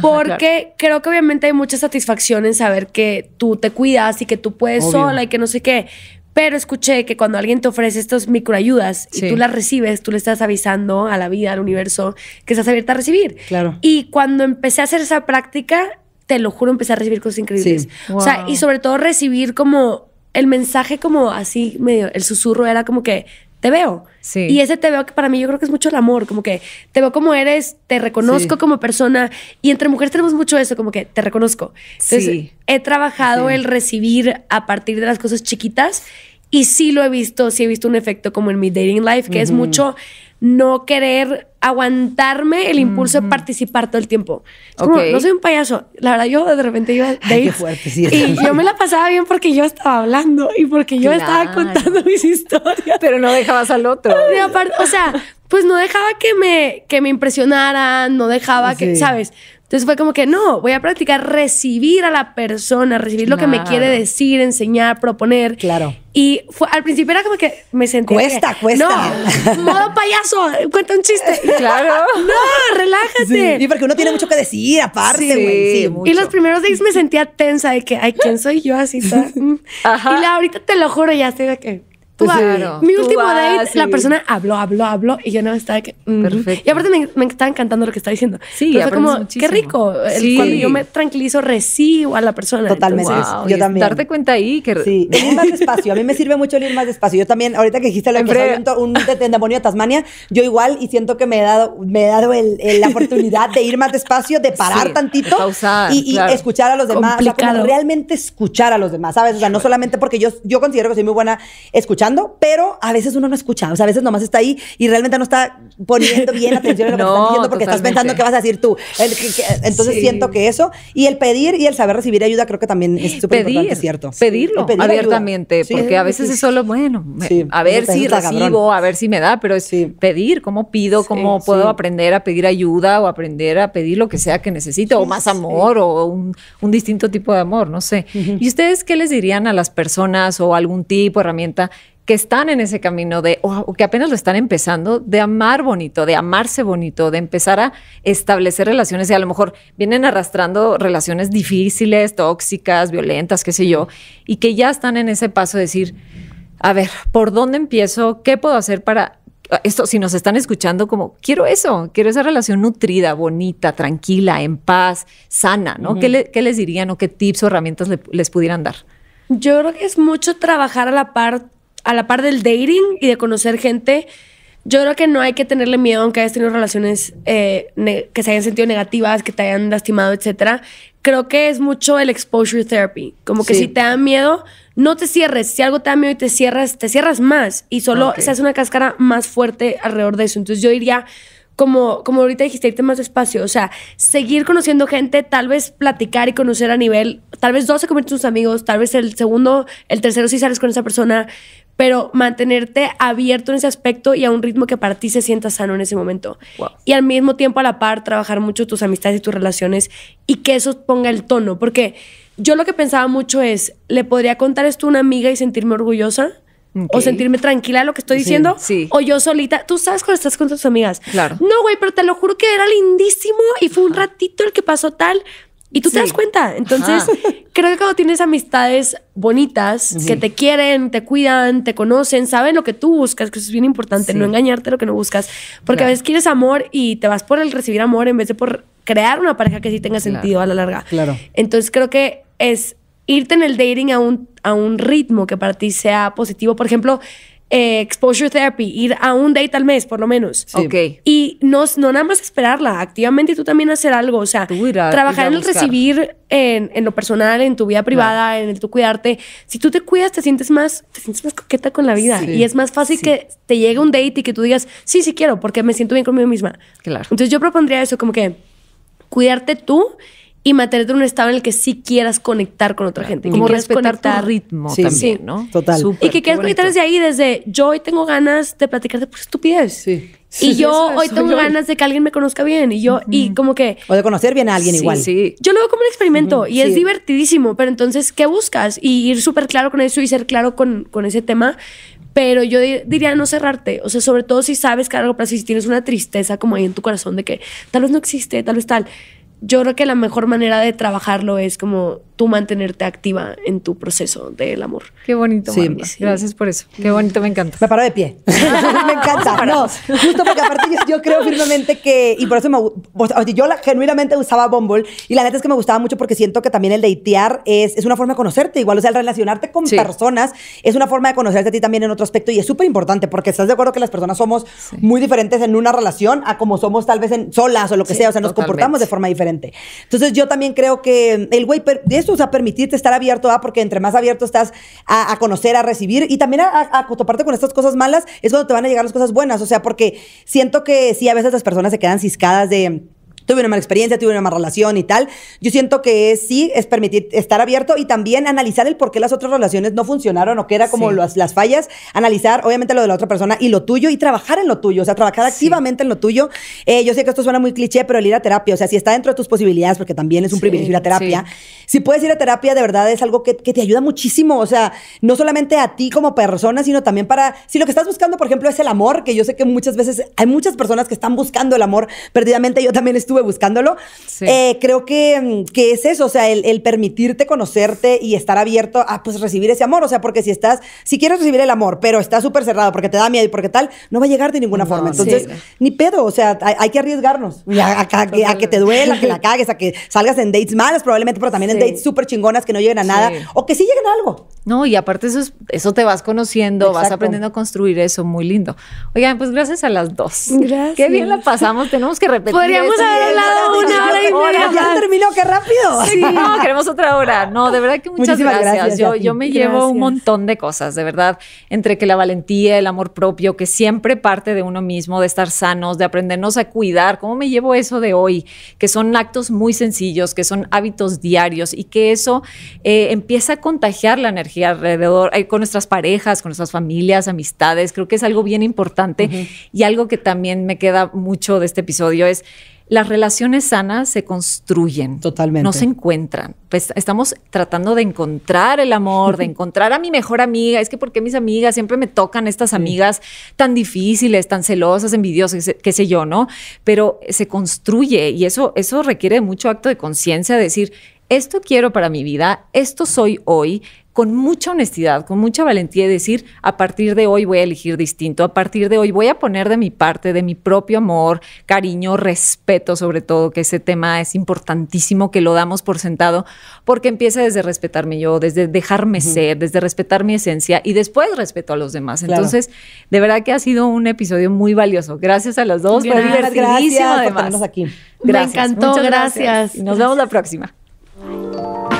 porque creo que obviamente hay mucha satisfacción en saber que tú te cuidas y que tú puedes sola y que no sé qué. Pero escuché que cuando alguien te ofrece estas microayudas y tú las recibes, tú le estás avisando a la vida, al universo, que estás abierta a recibir. Claro. Y cuando empecé a hacer esa práctica, te lo juro, empecé a recibir cosas increíbles. O sea, y sobre todo recibir como el mensaje como así medio, el susurro era como que te veo. Sí. Y ese te veo que para mí yo creo que es mucho el amor, como que te veo como eres, te reconozco como persona. Y entre mujeres tenemos mucho eso, como que te reconozco. Entonces, he trabajado el recibir a partir de las cosas chiquitas y sí lo he visto, sí he visto un efecto como en mi dating life, que es mucho no querer aguantarme el impulso de participar todo el tiempo. Como, no soy un payaso. La verdad, yo de repente iba de Ay, y yo me la pasaba bien porque yo estaba hablando y porque yo estaba contando mis historias. Pero no dejabas al otro. o sea, pues no dejaba que me, que me impresionaran, no dejaba que, ¿sabes? Entonces fue como que no, voy a practicar recibir a la persona, recibir lo que me quiere decir, enseñar, proponer. Claro. Y fue, al principio era como que me sentía. Cuesta, cuesta. No, modo payaso, cuenta un chiste. *laughs* Claro. No, relájate. Sí. Y porque uno tiene mucho que decir, aparte, güey. Sí, mucho. Y los primeros días me sentía tensa de que, ay, ¿quién soy yo así? *laughs* Mm. Ajá. Y ahorita te lo juro, ya estoy de que. Pues mi último date, la persona habló, habló, habló y yo no estaba mm. Y aparte me, está estaba encantando lo que está diciendo. Sí, como, qué rico. sí. yo me tranquilizo, recibo a la persona. Totalmente. yo también. Darte cuenta ahí que. Sí, ir más despacio. A mí me sirve mucho el ir más despacio. Yo también, ahorita que dijiste lo que soy un, un demonio de Tasmania, yo igual y siento que me he dado, me he dado la oportunidad de ir más despacio, de parar tantito. y, escuchar a los demás. realmente escuchar a los demás, ¿sabes? O sea, no solamente porque yo, yo considero que soy muy buena escuchar pero a veces uno no escucha, o sea, a veces nomás está ahí y realmente no está poniendo bien *laughs* atención a lo que no, diciendo porque estás pensando qué vas a decir tú. entonces siento que eso y el pedir y el saber recibir ayuda creo que también es súper importante, ¿cierto? Pedirlo pedir abiertamente, porque a veces es solo, bueno, a ver si recibo, a ver si me da, pero es pedir, cómo pido, cómo puedo aprender a pedir ayuda o aprender a pedir lo que sea que necesito, o más amor o un, un, distinto tipo de amor, no sé. ¿Y ustedes qué les dirían a las personas o algún tipo, herramienta que están en ese camino de, o que apenas lo están empezando, de amar bonito, de amarse bonito, de empezar a establecer relaciones y a lo mejor vienen arrastrando relaciones difíciles, tóxicas, violentas, qué sé yo, y que ya están en ese paso de decir, a ver, ¿por dónde empiezo? ¿Qué puedo hacer para esto, si nos están escuchando, como quiero eso, quiero esa relación nutrida, bonita, tranquila, en paz, sana, ¿no? ¿Qué, les dirían o qué tips o herramientas les pudieran dar? Yo creo que es mucho trabajar a la parte a la par del dating y de conocer gente, yo creo que no hay que tenerle miedo aunque hayas tenido relaciones eh, que se hayan sentido negativas, que te hayan lastimado, etcétera. Creo que es mucho el exposure therapy. Como que si te da miedo, no te cierres. Si algo te da miedo y te cierras, te cierras más y solo se hace una cáscara más fuerte alrededor de eso. Entonces yo diría, como, como ahorita dijiste, irte más despacio. O sea, seguir conociendo gente, tal vez platicar y conocer a nivel, tal vez dos se convierten tus amigos, tal vez el segundo, el tercero si sales con esa persona, pero mantenerte abierto en ese aspecto y a un ritmo que para ti se sienta sano en ese momento. Y al mismo tiempo, a la par, trabajar mucho tus amistades y tus relaciones y que eso ponga el tono. Porque yo lo que pensaba mucho es, ¿le podría contar esto a una amiga y sentirme orgullosa? O sentirme tranquila de lo que estoy diciendo. Sí, O yo solita. Tú sabes cuando estás con tus amigas. Claro. No, güey, pero te lo juro que era lindísimo y fue un ratito el que pasó tal. Y tú te das cuenta. Entonces, creo que cuando tienes amistades bonitas, que te quieren, te cuidan, te conocen, saben lo que tú buscas, que eso es bien importante, no engañarte lo que no buscas. Porque a veces quieres amor y te vas por el recibir amor en vez de por crear una pareja que sí tenga sentido a la larga. Claro. Entonces, creo que es irte en el dating a un, a un ritmo que para ti sea positivo. Por ejemplo, eh, exposure therapy, ir a un date al mes por lo menos. Okay. Y no, no nada más esperarla, activamente tú también hacer algo, o sea, trabajar en el recibir en, lo personal, en tu vida privada, en el tú cuidarte. Si tú te cuidas, te sientes más, te sientes más coqueta con la vida y es más fácil que te llegue un date y que tú digas, sí, sí quiero, porque me siento bien conmigo misma. Claro. Entonces yo propondría eso, como que cuidarte tú y mantenerte en un estado en el que sí quieras conectar con otra gente. Como respetar tu ritmo también, ¿no? Total. y que quieras conectar desde ahí, desde yo hoy tengo ganas de platicarte por pues, estupidez. y yo hoy tengo ganas de que alguien me conozca bien. Y yo, y como que. O de conocer bien a alguien igual. Sí. Yo lo veo como un experimento y es divertidísimo. Pero entonces, ¿qué buscas? Y ir súper claro con eso y ser claro con, con ese tema. Pero yo diría no cerrarte. O sea, sobre todo si sabes que a largo si tienes una tristeza como ahí en tu corazón de que tal vez no existe, tal vez tal yo creo que la mejor manera de trabajarlo es como tú mantenerte activa en tu proceso del amor. Qué bonito, Gracias por eso. Qué bonito, me encanta. Me paro de pie. *laughs* *laughs* me encanta. No, justo porque aparte yo, creo firmemente que, y por eso me, yo genuinamente usaba Bumble, y la neta es que me gustaba mucho porque siento que también el datear es, una forma de conocerte, igual, o sea, el relacionarte con personas es una forma de conocerte a ti también en otro aspecto, y es súper importante porque estás de acuerdo que las personas somos muy diferentes en una relación a como somos tal vez en solas o lo que sea, o sea, nos comportamos de forma diferente. Entonces yo también creo que el güey, o sea, permitirte estar abierto, a porque entre más abierto estás a, conocer, a recibir y también a, a, toparte con estas cosas malas, es cuando te van a llegar las cosas buenas. O sea, porque siento que sí, a veces las personas se quedan ciscadas de tuve una mala experiencia, tuve una mala relación y tal. Yo siento que sí es permitir estar abierto y también analizar el por qué las otras relaciones no funcionaron o qué era como las, las, fallas, analizar obviamente lo de la otra persona y lo tuyo y trabajar en lo tuyo, o sea, trabajar activamente en lo tuyo. Eh, yo sé que esto suena muy cliché, pero el ir a terapia, o sea, si está dentro de tus posibilidades, porque también es un privilegio ir a terapia, si puedes ir a terapia, de verdad es algo que, que, te ayuda muchísimo, o sea, no solamente a ti como persona, sino también para, si lo que estás buscando, por ejemplo, es el amor, que yo sé que muchas veces hay muchas personas que están buscando el amor perdidamente, yo también estuve buscándolo. Eh, creo que, mm, que, es eso, o sea, el, permitirte conocerte y estar abierto a pues recibir ese amor, o sea, porque si estás, si quieres recibir el amor, pero estás súper cerrado porque te da miedo y porque tal, no va a llegar de ninguna forma. Entonces, ni pedo, o sea, hay, que arriesgarnos a, que, te duela, a que la cagues, a que salgas en dates malas probablemente, pero también en dates súper chingonas que no lleguen a nada o que sí lleguen a algo. No, y aparte eso, eso te vas conociendo, vas aprendiendo a construir eso, muy lindo. Oigan, pues gracias a las dos. Gracias. Qué bien la pasamos, tenemos que repetir. Podríamos haber una hora y Ya terminó, qué rápido. Sí, no, queremos otra hora. No, de verdad que muchas gracias. yo, me llevo un montón de cosas, de verdad, entre que la valentía, el amor propio, que siempre parte de uno mismo, de estar sanos, de aprendernos a cuidar. ¿Cómo me llevo eso de hoy? Que son actos muy sencillos, que son hábitos diarios y que eso eh, empieza a contagiar la energía alrededor, eh, con nuestras parejas, con nuestras familias, amistades. Creo que es algo bien importante y algo que también me queda mucho de este episodio es las relaciones sanas se construyen. Totalmente. No se encuentran. Pues, estamos tratando de encontrar el amor, de *laughs* encontrar a mi mejor amiga. Es que porque mis amigas siempre me tocan estas amigas tan difíciles, tan celosas, envidiosas, qué sé yo, ¿no? Pero se construye y eso, eso requiere mucho acto de conciencia, decir, esto quiero para mi vida, esto soy hoy, con mucha honestidad, con mucha valentía de decir, a partir de hoy voy a elegir distinto, a partir de hoy voy a poner de mi parte, de mi propio amor, cariño, respeto sobre todo, que ese tema es importantísimo, que lo damos por sentado, porque empieza desde respetarme yo, desde dejarme ser, desde respetar mi esencia y después respeto a los demás. Entonces, de verdad que ha sido un episodio muy valioso. Gracias a los dos, Bien, gracias aquí. Gracias. Me encantó, gracias. nos vemos la próxima. 来。